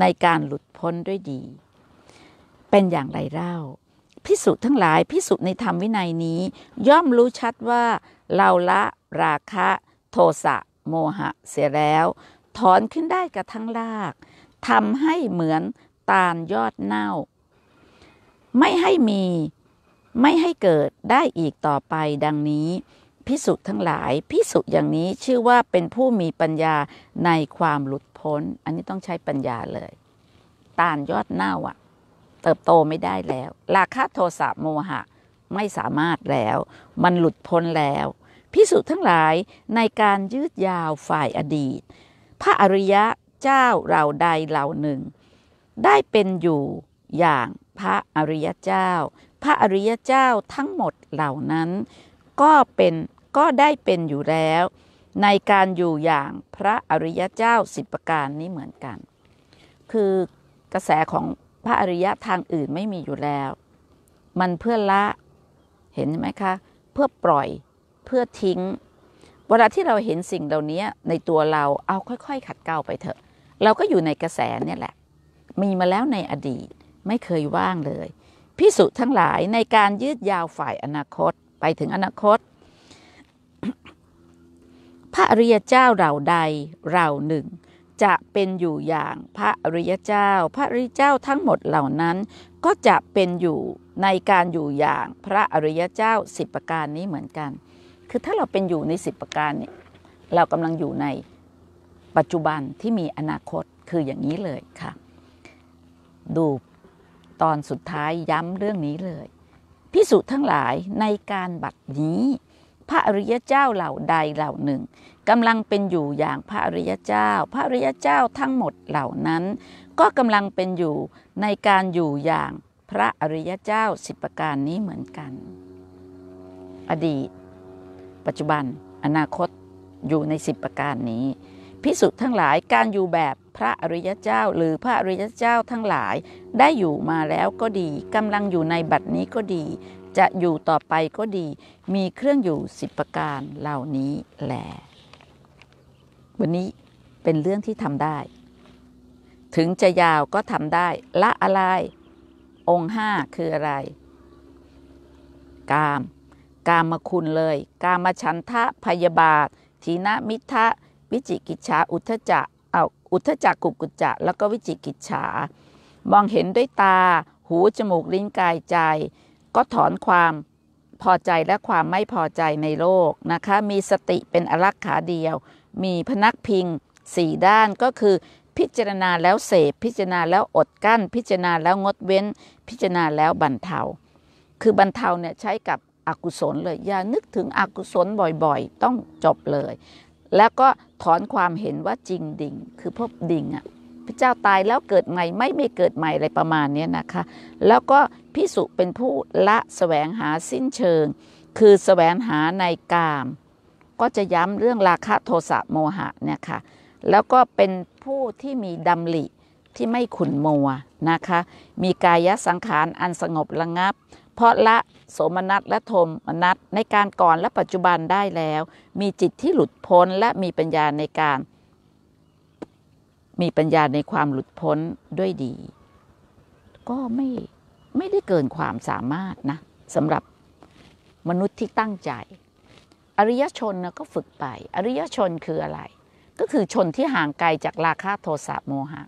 ในการหลุดพ้นด้วยดี เป็นอย่างไรเล่าพิสุทั้งหลายพิสุในธรรมวินัยนี้ ย่อมรู้ชัดว่าเราละราคะ โทสะโมหะเสียแล้ว ถอนขึ้นได้กระทั่งลากทำให้เหมือนตาลยอดเน่า ไม่ให้มีไม่ให้เกิดได้อีกต่อไปดังนี้พิสุทั้งหลายพิสุอย่างนี้ชื่อว่าเป็นผู้มีปัญญาในความหลุดพ้น อันนี้ต้องใช้ปัญญาเลยตาลยอดเน่าอะเติบโตไม่ได้แล้ว ราคะโทสะโมหะ ไม่สามารถแล้วมันหลุดพ้นแล้วพิสุทั้งหลายในการยืดยาวฝ่ายอดีต พระอริยะเจ้าเหล่าใดเหล่าหนึ่ง ได้เป็นอยู่อย่างพระอริยเจ้า พระอริยเจ้าทั้งหมดเหล่านั้นก็เป็นก็ได้เป็นอยู่แล้วในการอยู่อย่างพระอริยเจ้าสิบประการนี้เหมือนกัน คือกระแสของพระอริยทางอื่นไม่มีอยู่แล้ว มันเพื่อละเห็นไหมคะ เพื่อปล่อยเพื่อทิ้ง เวลาที่เราเห็นสิ่งเหล่านี้ในตัวเราเอาค่อยๆขัดเกลาไปเถอะเราก็อยู่ในกระแสเนี่ยแหละ มีมาแล้วในอดีตไม่เคยว่างเลย พิสุทั้งหลายในการยืดยาวฝ่ายอนาคตไปถึงอนาคต พระอริยเจ้าเราใดเราหนึ่ง จะเป็นอยู่อย่างพระอริยเจ้า พระอริยเจ้าทั้งหมดเหล่านั้น ก็จะเป็นอยู่ในการอยู่อย่างพระอริยเจ้าสิบประการนี้เหมือนกัน คือถ้าเราเป็นอยู่ในสิบประการนี้เรากำลังอยู่ในปัจจุบันที่มีอนาคตคืออย่างนี้เลยค่ะ ดูตอนสุดท้ายย้ำเรื่องนี้เลย พิสุทั้งหลายในการบัดนี้พระอริยเจ้าเหล่าใดเหล่าหนึ่งกำลังเป็นอยู่อย่างพระอริยเจ้า พระอริยเจ้าทั้งหมดเหล่านั้น ก็กำลังเป็นอยู่ในการอยู่อย่างพระอริยเจ้าสิบประการนี้เหมือนกัน อดีต ปัจจุบันอนาคตอยู่ในสิบประการนี้พิสุทั้งหลาย การอยู่แบบพระอริยเจ้า หรือพระอริยเจ้าทั้งหลายได้อยู่มาแล้วก็ดีกำลังอยู่ในบัดนี้ก็ดี จะอยู่ต่อไปก็ดี มีเครื่องอยู่สิบประการเหล่านี้แหลวันนี้เป็นเรื่องที่ทำได้ ถึงจะยาวก็ทำได้ละอะไร องห้าคืออะไร กาม กามคุณเลย กามฉันทะพยาบาททีนะมิทะวิจิกิจฉาอุทธจักเอาอุทธจักกุกุจจะ แล้วก็วิจิกิจฉามองเห็นด้วยตา หู จมูก ลิ้น กาย ใจ ก็ถอนความพอใจและความไม่พอใจในโลก นะคะ มีสติเป็นอลักขาเดียว มีพนักพิงสี่ด้าน ก็คือพิจารณาแล้วเสพ พิจารณาแล้วอดกั้น พิจารณาแล้วงดเว้น พิจารณาแล้วบรรเทา คือบรรเทาเนี่ยใช้กับอกุศลเลย อย่านึกถึงอกุศลบ่อยๆ ต้องจบเลยแล้วก็ถอนความเห็นว่าจริงดิ่งคือพบดิ่งอ่ะพระเจ้าตายแล้วเกิดใหม่ไม่ไม่เกิดใหม่อะไรประมาณนี้นะคะแล้วก็พิสุเป็นผู้ละสแสวงหาสิ้นเชิง คือสแสวงหาในกาม ก็จะย้ำเรื่องราคะโทสะโมหะเนี่ยค่ะแล้วก็เป็นผู้ที่มีดำริที่ไม่ขุนมัวนะคะมีกายสังขารอันสงบระงับ เพราะละโสมนัสและโทมนัสในการก่อนและปัจจุบันได้แล้ว มีจิตที่หลุดพ้นและมีปัญญาในการ มีปัญญาในความหลุดพ้นด้วยดี ก็ไม่ไม่ได้เกินความสามารถนะสำหรับมนุษย์ที่ตั้งใจ อริยชนนะก็ฝึกไป อริยชนคืออะไร ก็คือชนที่ห่างไกลจากราคะโทสะโมหะ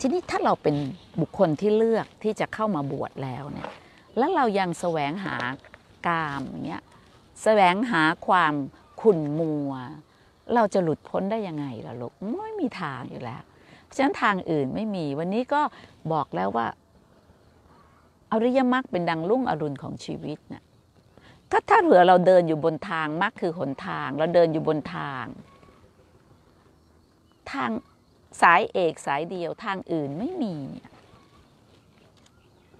ทีนี้ถ้าเราเป็นบุคคลที่เลือกที่จะเข้ามาบวชแล้วเนี่ยแล้วเรายังแสวงหากามเงี้ยแสวงหาความขุ่นมัว เราจะหลุดพ้นได้ยังไงล่ะลูกไม่มีทางอยู่แล้วเพราะฉะนั้นทางอื่นไม่มีวันนี้ก็บอกแล้วว่าอริยมรรคเป็นดังรุ่งอรุณของชีวิตนะ่ะถ้าถ้าเผื่อเราเดินอยู่บนทางมรรคคือหนทางเราเดินอยู่บนทาง ทางสายเอกสายเดียวทางอื่นไม่มีเนี่ย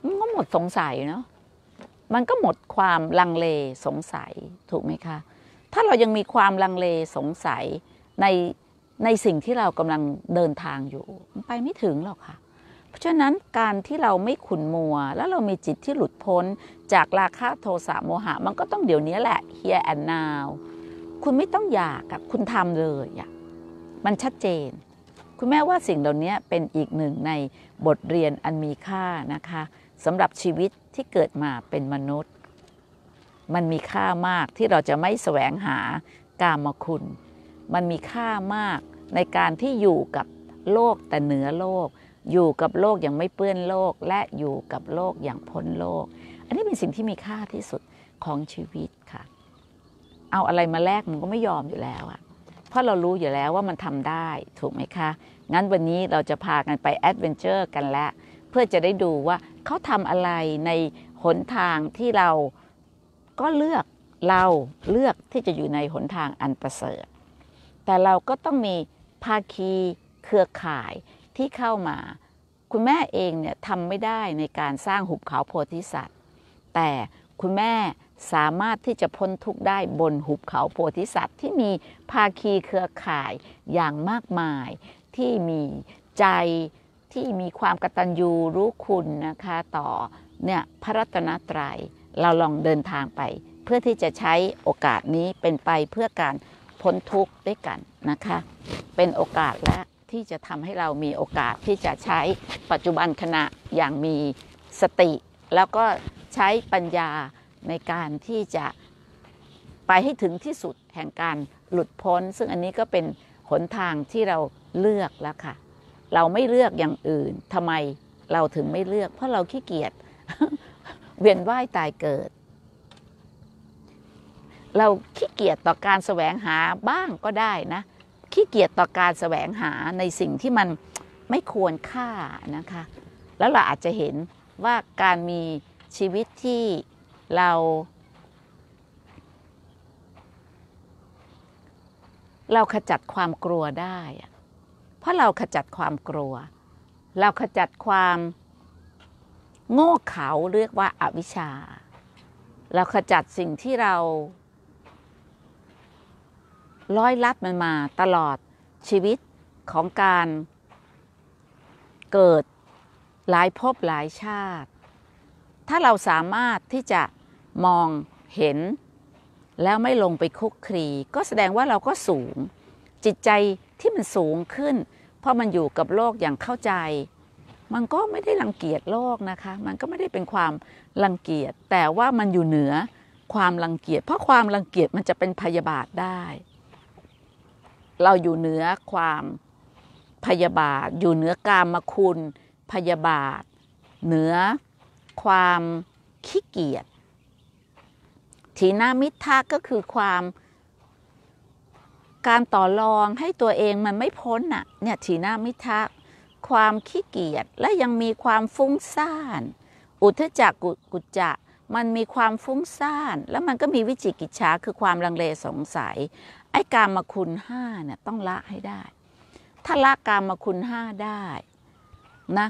มันก็หมดสงสัยเนาะ มันก็หมดความลังเลสงสัยถูกไหมคะ ถ้าเรายังมีความลังเลสงสัยในในสิ่งที่เรากำลังเดินทางอยู่มันไปไม่ถึงหรอกค่ะ เพราะฉะนั้นการที่เราไม่ขุนมัว แล้วเรามีจิตที่หลุดพ้นจากราคะโทสะโมหะ มันก็ต้องเดี๋ยวนี้แหละ here and now คุณไม่ต้องอยากคุณทำเลยอมันชัดเจน คุณแม่ว่าสิ่งเหล่านี้เป็นอีกหนึ่งในบทเรียนอันมีค่านะคะสำหรับชีวิตที่เกิดมาเป็นมนุษย์ มันมีค่ามากที่เราจะไม่แสวงหากามคุณ มันมีค่ามากในการที่อยู่กับโลกแต่เหนือโลก อยู่กับโลกอย่างไม่เปื้อนโลกและอยู่กับโลกอย่างพ้นโลก อันนี้เป็นสิ่งที่มีค่าที่สุดของชีวิตค่ะ เอาอะไรมาแลกมันก็ไม่ยอมอยู่แล้วอะเพราะเรารู้อยู่แล้วว่ามันทำได้ถูกไหมคะ งั้นวันนี้เราจะพากันไปแอดเวนเจอร์กันแล้วเพื่อจะได้ดูว่าเขาทำอะไรในหนทางที่เราก็เลือกเราเลือกที่จะอยู่ในหนทางอันประเสริฐ แต่เราก็ต้องมีภาคีเครือข่ายที่เข้ามา คุณแม่เองเนี่ยทำไม่ได้ในการสร้างหุบเขาโพธิสัตว์ แต่คุณแม่สามารถที่จะพ้นทุกข์ได้บนหุบเขาโพธิสัตว์ ที่มีภาคีเครือข่ายอย่างมากมายที่มีใจที่มีความกตัญญูรู้คุณนะคะต่อเนี่ยพระรัตนตรยัยเราลองเดินทางไป เพื่อที่จะใช้โอกาสนี้เป็นไปเพื่อการพ้นทุกข์ด้วยกันนะคะ เป็นโอกาสและที่จะทำให้เรามีโอกาสที่จะใช้ปัจจุบันขณะอย่างมีสติ แล้วก็ใช้ปัญญาในการที่จะไปให้ถึงที่สุดแห่งการหลุดพ้น ซึ่งอันนี้ก็เป็นหนทางที่เราเลือกแล้วค่ะเราไม่เลือกอย่างอื่นทำไมเราถึงไม่เลือก เพราะเราขี้เกียจ เวียนว่ายตายเกิด เราขี้เกียจต่อการแสวงหาบ้างก็ได้นะ ขี้เกียจต่อการแสวงหาในสิ่งที่มันไม่ควรค่านะคะ แล้วเราอาจจะเห็นว่าการมีชีวิตที่เรา เราขจัดความกลัวได้เพราะเราขจัดความกลัว เราขจัดความโง่เขลาเรียกว่าอาวิชชา เราขจัดสิ่งที่เราร้อยลัดมันมาตลอดชีวิตของการเกิดหลายภพหลายชาติ ถ้าเราสามารถที่จะมองเห็น แล้วไม่ลงไปคุกครีก็แสดงว่าเราก็สูงจิตใจที่มันสูงขึ้นเพราะมันอยู่กับโลกอย่างเข้าใจ มันก็ไม่ได้รังเกียจโลกนะคะ มันก็ไม่ได้เป็นความรังเกียจ แต่ว่ามันอยู่เหนือความรังเกียจ เพราะความรังเกียจมันจะเป็นพยาบาทได้ เราอยู่เหนือความพยาบาท อยู่เหนือกามคุณพยาบาท เหนือความขี้เกียจ ทีนามิทธาก็คือความการต่อรองให้ตัวเองมันไม่พ้นอะเนี่ย ถีนามิทะความขี้เกียจและยังมีความฟุ้งซ่านอุทธจักกุจจะมันมีความฟุ้งซ่านแล้วมันก็มีวิจิกิจฉาคือความลังเลสงสัย ไอ้กามคุณห้าเนี่ยต้องละให้ได้ ถ้าละกามคุณห้าได้นะ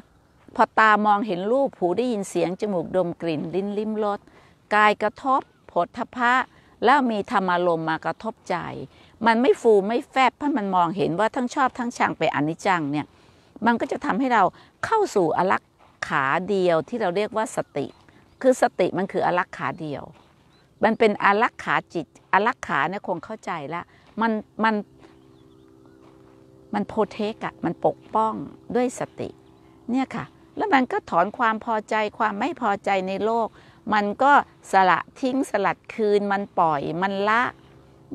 พอตามองเห็นรูปหูได้ยินเสียง จมูกดมกลิ่นลิ้นลิ้มรสกายกระทบผลทพะแล้วมีธรรมารมมากระทบใจมันไม่ฟูไม่แฟบเพราะมันมองเห็นว่าทั้งชอบทั้งชังไปอนิจจังเนี่ยมันก็จะทำให้เราเข้าสู่อลักขาเดียวที่เราเรียกว่าสติ คือสติมันคืออลักขาเดียว มันเป็นอลักขาจิตอลักขาเนี่ยคงเข้าใจละมันมัน มันโพเทคอะมันปกป้องด้วยสติ เนี่ยค่ะ แล้วมันก็ถอนความพอใจความไม่พอใจในโลก มันก็สละทิ้งสลัดคืนมันปล่อยมันละ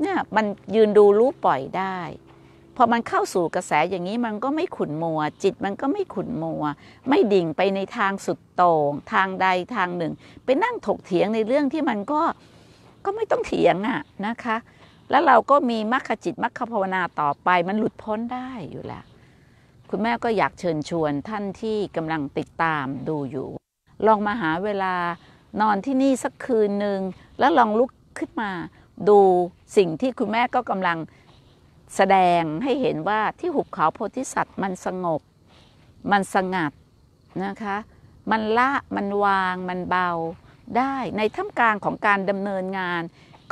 เนี่ยมันยืนดูรู้ปล่อยได้ พอมันเข้าสู่กระแสอย่างนี้มันก็ไม่ขุนมัว จิตมันก็ไม่ขุนมัว ไม่ดิ่งไปในทางสุดโต่งทางใดทางหนึ่ง ไปนั่งถกเถียงในเรื่องที่มันก็ก็ไม่ต้องเถียงอ่ะนะคะ แล้วเราก็มีมรรคจิตมรรคภาวนาต่อไป มันหลุดพ้นได้อยู่แล้ว คุณแม่ก็อยากเชิญชวนท่านที่กำลังติดตามดูอยู่ ลองมาหาเวลานอนที่นี่สักคืนหนึ่งแล้วลองลุกขึ้นมาดูสิ่งที่คุณแม่ก็กำลังแสดงให้เห็นว่าที่หุบเขาโพธิสัตว์มันสงบ มันสงัดนะคะ มันละมันวางมันเบาได้ ในท่ามกลางของการดำเนินงาน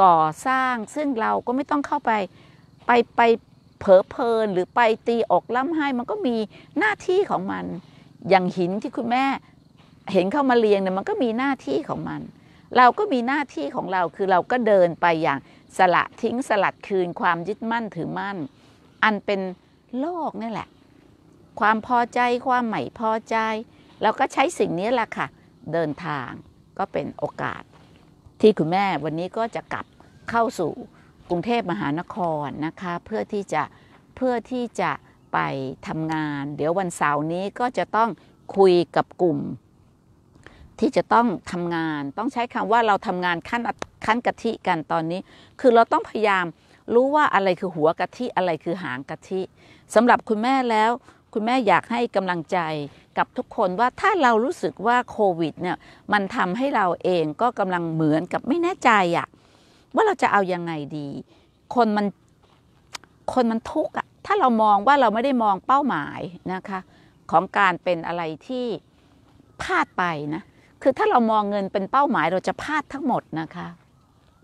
ก่อสร้าง ซึ่งเราก็ไม่ต้องเข้าไป ไปไปเผลอเพลิน หรือไปตีอกล่ำให้มันก็มีหน้าที่ของมัน อย่างหินที่คุณแม่เห็นเข้ามาเรียงเนี่ยมันก็มีหน้าที่ของมันเราก็มีหน้าที่ของเราคือเราก็เดินไปอย่างสละทิ้งสลัดคืนความยึดมั่นถือมั่น อันเป็นโลกนี่แหละ ความพอใจความไม่ พอใจ เราก็ใช้สิ่งนี้แหละค่ะ เดินทางก็เป็นโอกาส ที่คุณแม่วันนี้ก็จะกลับเข้าสู่กรุงเทพมหานครนะคะ เพื่อที่จะเพื่อที่จะไปทำงาน เดี๋ยววันเสาร์นี้ก็จะต้องคุยกับกลุ่มที่จะต้องทำงานต้องใช้คำว่าเราทำงานขั้นขั้นกะทิกันตอนนี้ คือเราต้องพยายามรู้ว่าอะไรคือหัวกะทิอะไรคือหางกะทิสำหรับคุณแม่แล้ว คุณแม่อยากให้กำลังใจกับทุกคนว่าถ้าเรารู้สึกว่าโควิด เนี่ย มันทำให้เราเองก็กำลังเหมือนกับไม่แน่ใจอะว่าเราจะเอายังไงดี คนมัน คนมันทุกข์อะถ้าเรามองว่าเราไม่ได้มองเป้าหมายนะคะ ของการเป็นอะไรที่พลาดไปนะคือถ้าเรามองเงินเป็นเป้าหมายเราจะพลาดทั้งหมดนะคะ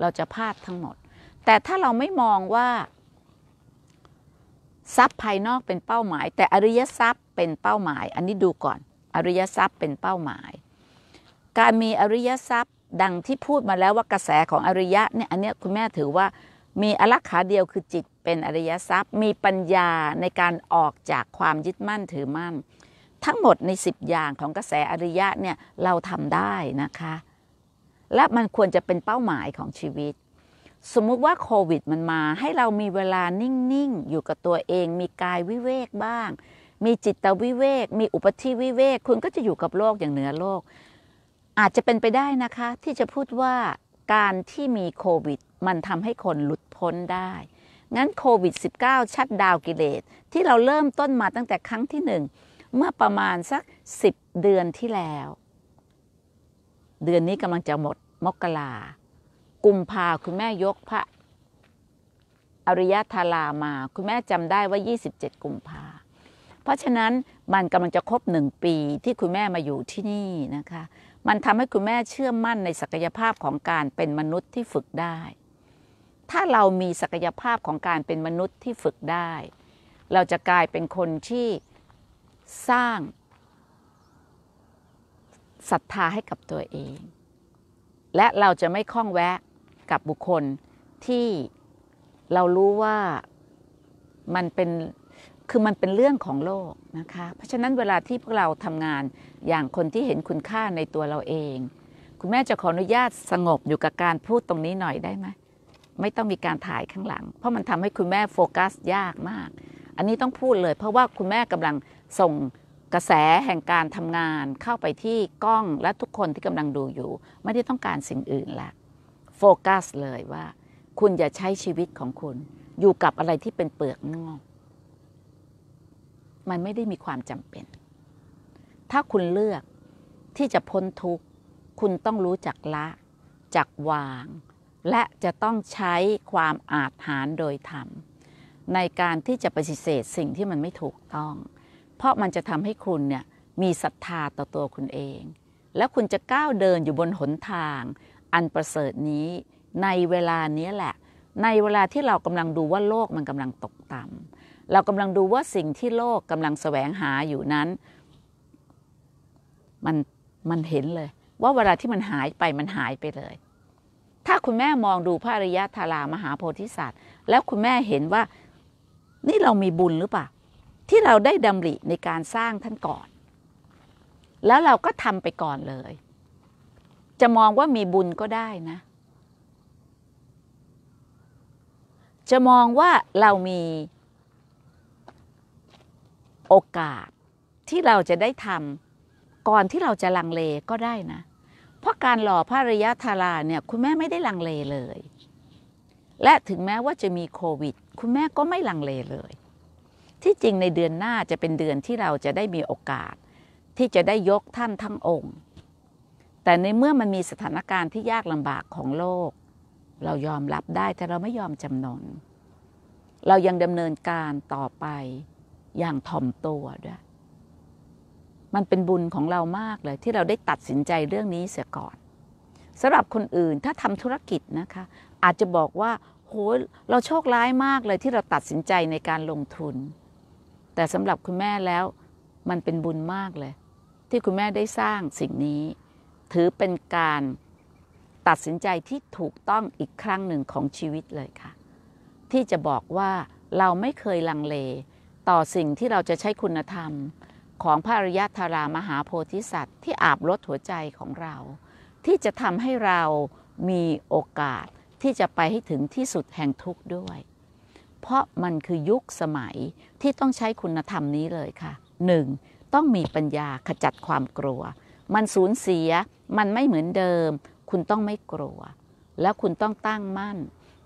เราจะพลาดทั้งหมด แต่ถ้าเราไม่มองว่าทรัพย์ภายนอกเป็นเป้าหมาย แต่อริยทรัพย์เป็นเป้าหมาย อันนี้ดูก่อนอริยทรัพย์เป็นเป้าหมาย การมีอริยทรัพย์ดังที่พูดมาแล้วว่ากระแสของอริยะเนี่ยอันเนี้ยคุณแม่ถือว่ามีอลักขาเดียวคือจิตเป็นอริยทรัพย์มีปัญญาในการออกจากความยึดมั่นถือมั่นทั้งหมดใน 10 อย่างของกระแสอริยะเนี่ยเราทำได้นะคะ และมันควรจะเป็นเป้าหมายของชีวิตสมมุติว่าโควิดมันมาให้เรามีเวลานิ่ง ๆ อยู่กับตัวเอง มีกายวิเวกบ้าง มีจิตวิเวก มีอุปธิวิเวกคุณก็จะอยู่กับโลกอย่างเหนือโลก อาจจะเป็นไปได้นะคะ ที่จะพูดว่าการที่มีโควิด มันทำให้คนหลุดพ้นได้ งั้นโควิด -19 ชัดดาวกิเลสที่เราเริ่มต้นมาตั้งแต่ครั้งที่หนึ่งเมื่อประมาณสักสิบเดือนที่แล้ว เดือนนี้กำลังจะหมด มกรากุมภาคุณแม่ยกพระ อริยธารามา คุณแม่จำได้ว่า 27กุมภาเพราะฉะนั้นมันกำลังจะครบหนึ่งปีที่คุณแม่มาอยู่ที่นี่นะคะ มันทำให้คุณแม่เชื่อมั่นในศักยภาพของการเป็นมนุษย์ที่ฝึกได้ ถ้าเรามีศักยภาพของการเป็นมนุษย์ที่ฝึกได้ เราจะกลายเป็นคนที่สร้างศรัทธาให้กับตัวเอง และเราจะไม่คล้องแวะกับบุคคลที่เรารู้ว่า มันเป็นคือมันเป็นเรื่องของโลกนะคะเพราะฉะนั้นเวลาที่พวกเราทำงานอย่างคนที่เห็นคุณค่าในตัวเราเอง คุณแม่จะขออนุญาตสงบอยู่กับการพูดตรงนี้หน่อยได้ไหม ไม่ต้องมีการถ่ายข้างหลัง เพราะมันทำให้คุณแม่โฟกัสยากมาก อันนี้ต้องพูดเลยเพราะว่าคุณแม่กำลังส่งกระแสแห่งการทำงาน เข้าไปที่กล้องและทุกคนที่กำลังดูอยู่ ไม่ได้ต้องการสิ่งอื่นละโฟกัสเลยว่า คุณอย่าใช้ชีวิตของคุณ อยู่กับอะไรที่เป็นเปลือกนอกมันไม่ได้มีความจำเป็น ถ้าคุณเลือกที่จะพ้นทุกข์คุณต้องรู้จักละจักวาง และจะต้องใช้ความอาจหารโดยธรรม ในการที่จะปฏิเสธสิ่งที่มันไม่ถูกต้องพราะมันจะทำให้คุณเนี่ยมีศรัทธาต่อตัวคุณเอง แล้วคุณจะก้าวเดินอยู่บนหนทาง อันประเสริฐนี้ในเวลานี้แหละ ในเวลาที่เรากำลังดูว่าโลกมันกำลังตกต่ำเรากำลังดูว่าสิ่งที่โลกกำลังแสวงหาอยู่นั้น มันมันเห็นเลย ว่าเวลาที่มันหายไปมันหายไปเลย ถ้าคุณแม่มองดูพระอริยธารามหาโพธิสัตว์ แล้วคุณแม่เห็นว่านี่เรามีบุญหรือเปล่าที่เราได้ดำริในการสร้างท่านก่อน แล้วเราก็ทำไปก่อนเลย จะมองว่ามีบุญก็ได้นะ จะมองว่าเรามีโอกาสที่เราจะได้ทำก่อนที่เราจะลังเลก็ได้นะ เพราะการหล่อพระรยะธาราเนี่ยคุณแม่ไม่ได้ลังเลเลย และถึงแม้ว่าจะมีโควิด คุณแม่ก็ไม่ลังเลเลยที่จริงในเดือนหน้าจะเป็นเดือนที่เราจะได้มีโอกาส ที่จะได้ยกท่านทั้งองค์ แต่ในเมื่อมันมีสถานการณ์ที่ยากลำบากของโลก เรายอมรับได้แต่เราไม่ยอมจำนน เรายังดำเนินการต่อไปอย่างถ่อมตัวด้วย มันเป็นบุญของเรามากเลย ที่เราได้ตัดสินใจเรื่องนี้เสียก่อนสำหรับคนอื่นถ้าทำธุรกิจนะคะอาจจะบอกว่าโหเราโชคร้ายมากเลยที่เราตัดสินใจในการลงทุนแต่สำหรับคุณแม่แล้วมันเป็นบุญมากเลย ที่คุณแม่ได้สร้างสิ่งนี้ ถือเป็นการตัดสินใจที่ถูกต้องอีกครั้งหนึ่งของชีวิตเลยค่ะ ที่จะบอกว่าเราไม่เคยลังเลต่อสิ่งที่เราจะใช้คุณธรรมของพระอริยธารามหาโพธิสัตว์ ที่อาบลดหัวใจของเรา ที่จะทำให้เรามีโอกาส ที่จะไปให้ถึงที่สุดแห่งทุกข์ด้วยเพราะมันคือยุคสมัยที่ต้องใช้คุณธรรมนี้เลยค่ะ 1. ต้องมีปัญญาขจัดความกลัว มันสูญเสีย มันไม่เหมือนเดิม คุณต้องไม่กลัว แล้วคุณต้องตั้งมั่น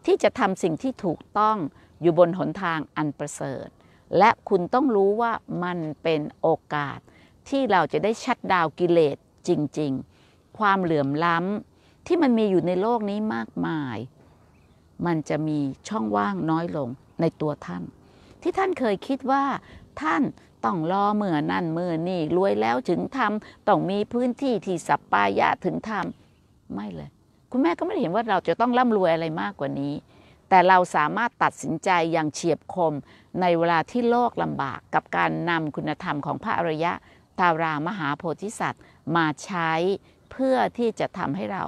ที่จะทำสิ่งที่ถูกต้องอยู่บนหนทางอันประเสริฐ และคุณต้องรู้ว่ามันเป็นโอกาสที่เราจะได้ชัดดาวกิเลสจริงๆ ความเหลื่อมล้ำที่มันมีอยู่ในโลกนี้มากมาย มันจะมีช่องว่างน้อยลงในตัวท่านที่ท่านเคยคิดว่า ท่านต้องรอเมื่อนั่นเมื่อนี่รวยแล้วถึงทำต้องมีพื้นที่ที่สัปปายะถึงทำไม่เลย คุณแม่ก็ไม่เห็นว่าเราจะต้องร่ำรวยอะไรมากกว่านี้ แต่เราสามารถตัดสินใจอย่างเฉียบคม ในเวลาที่โลกลำบากกับการนำคุณธรรมของพระอริยะตารามหาโพธิสัตว์ มาใช้เพื่อที่จะทำให้เรา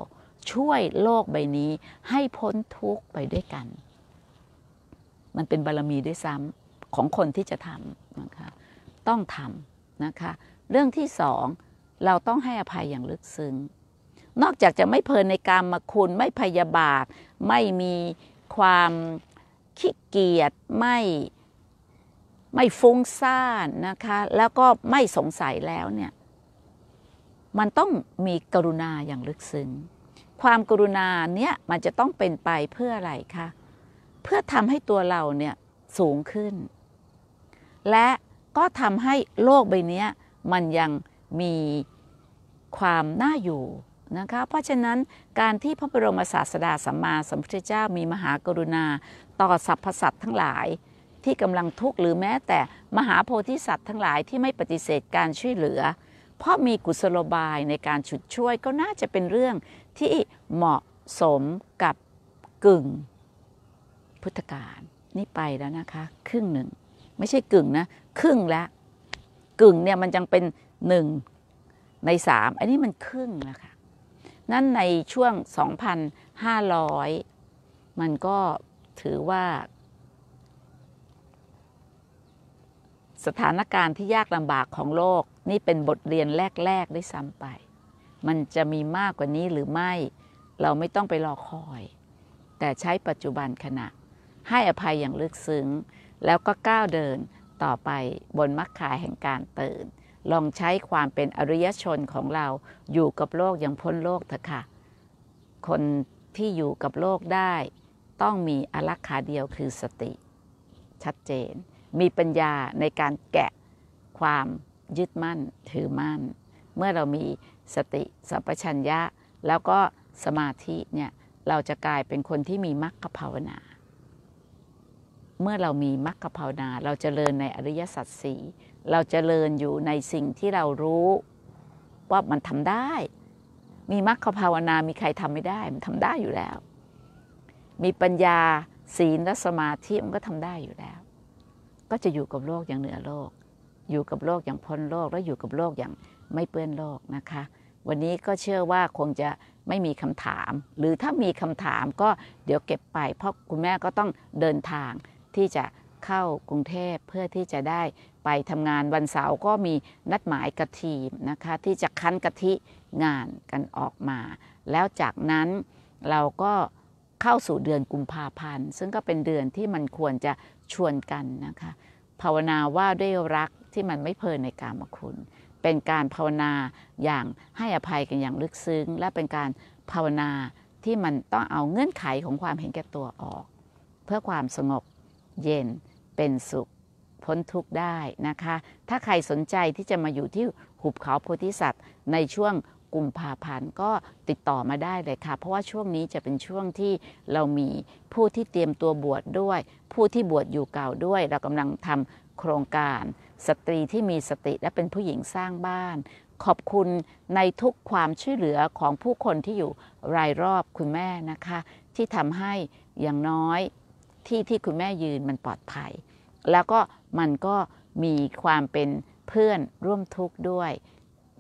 ช่วยโลกใบนี้ ให้พ้นทุกข์ไปด้วยกันมันเป็นบารรมีด้วยซ้ำของคนที่จะทำนะคะต้องทำนะคะ เรื่องที่สองเราต้องให้อภัยอย่างลึกซึ้ง นอกจากจะไม่เพลินในการมาคุณไม่พยาบาท ไม่มีความขี้เกียจไม่ไม่ฟุ้งซ่านนะคะแล้วก็ไม่สงสัยแล้วเนี่ยมันต้องมีกรุณาอย่างลึกซึ้ง ความกรุณาเนี่ยมันจะต้องเป็นไปเพื่ออะไรคะเพื่อทำให้ตัวเราเนี่ยสูงขึ้น และก็ทำให้โลกใบนี้มันยังมีความน่าอยู่นะคะเพราะฉะนั้นการที่พระบรมศาสดาสัมมาสัมพุทธเจ้า มีมหากรุณาต่อสรรพสัตว์ทั้งหลายที่กำลังทุกข์หรือแม้แต่มหาโพธิสัตว์ทั้งหลายที่ไม่ปฏิเสธการช่วยเหลือ เพราะมีกุศโลบายในการฉุดช่วย ก็น่าจะเป็นเรื่องที่เหมาะสมกับกึ่งพุทธกาลนี่ไปแล้วนะคะครึ่งหนึ่ง ไม่ใช่กึ่งนะ ครึ่งแล้วกึ่งเนี่ยมันยังเป็นหนึ่งในสามอันนี้มันครึ่งนะคะนั่นในช่วง 2,500 มันก็ถือว่าสถานการณ์ที่ยากลำบากของโลกนี่เป็นบทเรียนแรก ๆ ได้ซ้ำไป มันจะมีมากกว่านี้หรือไม่เราไม่ต้องไปรอคอย แต่ใช้ปัจจุบันขณะให้อภัยอย่างลึกซึ้งแล้วก็ก้าวเดินต่อไปบนมรรคายแห่งการตื่น ลองใช้ความเป็นอริยชนของเราอยู่กับโลกอย่างพ้นโลกเถอะค่ะคนที่อยู่กับโลกได้ต้องมีอลักขาเดียวคือสติ ชัดเจน มีปัญญาในการแกะความยึดมั่นถือมั่น เมื่อเรามีสติสัพชัญญะแล้วก็สมาธิเนี่ยเราจะกลายเป็นคนที่มีมรรคภาวนาเมื่อเรามีมรรคภาวนาเราจเจริญในอริยสัจสี่เราจเจริญอยู่ในสิ่งที่เรารู้ว่ามันทำได้ มีมรรคภาวนามีใครทำไม่ได้ มันทำได้อยู่แล้ว มีปัญญาศีลและสมาธิมันก็ทำได้อยู่แล้ว ก็จะอยู่กับโลกอย่างเหนือโลก อยู่กับโลกอย่างพ้นโลก และอยู่กับโลกอย่างไม่เปื้อนโลกนะคะ วันนี้ก็เชื่อว่าคงจะไม่มีคำถาม หรือถ้ามีคำถามก็เดี๋ยวเก็บไป เพราะคุณแม่ก็ต้องเดินทางที่จะเข้ากรุงเทพเพื่อที่จะได้ไปทำงานวันเสาร์ก็มีนัดหมายกะทีมนะคะที่จะคั้นกะทิงานกันออกมา แล้วจากนั้นเราก็เข้าสู่เดือนกุมภาพันธ์ซึ่งก็เป็นเดือนที่มันควรจะชวนกันนะคะภาวนาว่าด้วยรักที่มันไม่เพลินในกามคุณ เป็นการภาวนาอย่างให้อภัยกันอย่างลึกซึ้ง และเป็นการภาวนาที่มันต้องเอาเงื่อนไขของความเห็นแก่ตัวออก เพื่อความสงบเย็น เป็นสุขพ้นทุกข์ได้นะคะ ถ้าใครสนใจที่จะมาอยู่ที่หุบเขาโพธิสัตว์ ในช่วงกุมภาพันธ์ก็ติดต่อมาได้เลยค่ะเพราะว่าช่วงนี้จะเป็นช่วงที่เรามีผู้ที่เตรียมตัวบวชดด้วย ผู้ที่บวชอยู่เก่าด้วย เรากำลังทำโครงการ สตรีที่มีสติและเป็นผู้หญิงสร้างบ้าน ขอบคุณในทุกความช่วยเหลือของผู้คนที่อยู่รายรอบคุณแม่นะคะ ที่ทำให้อย่างน้อยที่ที่คุณแม่ยืนมันปลอดภัย แล้วก็มันก็มีความเป็นเพื่อนร่วมทุกข์ด้วย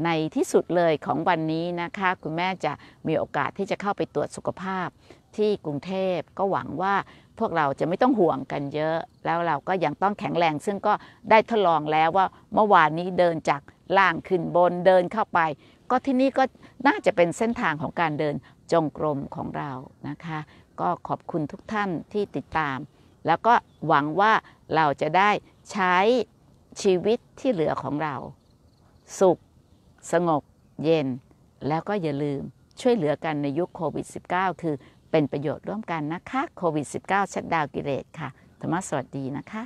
ในที่สุดเลยของวันนี้นะคะ คุณแม่จะมีโอกาสที่จะเข้าไปตรวจสุขภาพ ที่กรุงเทพก็หวังว่าพวกเราจะไม่ต้องห่วงกันเยอะ แล้วเราก็ยังต้องแข็งแรง ซึ่งก็ได้ทดลองแล้วว่า เมื่อวานนี้เดินจากล่างขึ้นบนเดินเข้าไป ก็ที่นี่ก็น่าจะเป็นเส้นทางของการเดินจงกรมของเรานะคะก็ขอบคุณทุกท่านที่ติดตาม แล้วก็หวังว่าเราจะได้ใช้ชีวิตที่เหลือของเรา สุข สงบเย็นแล้วก็อย่าลืมช่วยเหลือกันในยุคโควิด -19 คือเป็นประโยชน์ร่วมกันนะคะโควิด -19 ชัดดาวกิเลสค่ะธรรมสวัสดีนะคะ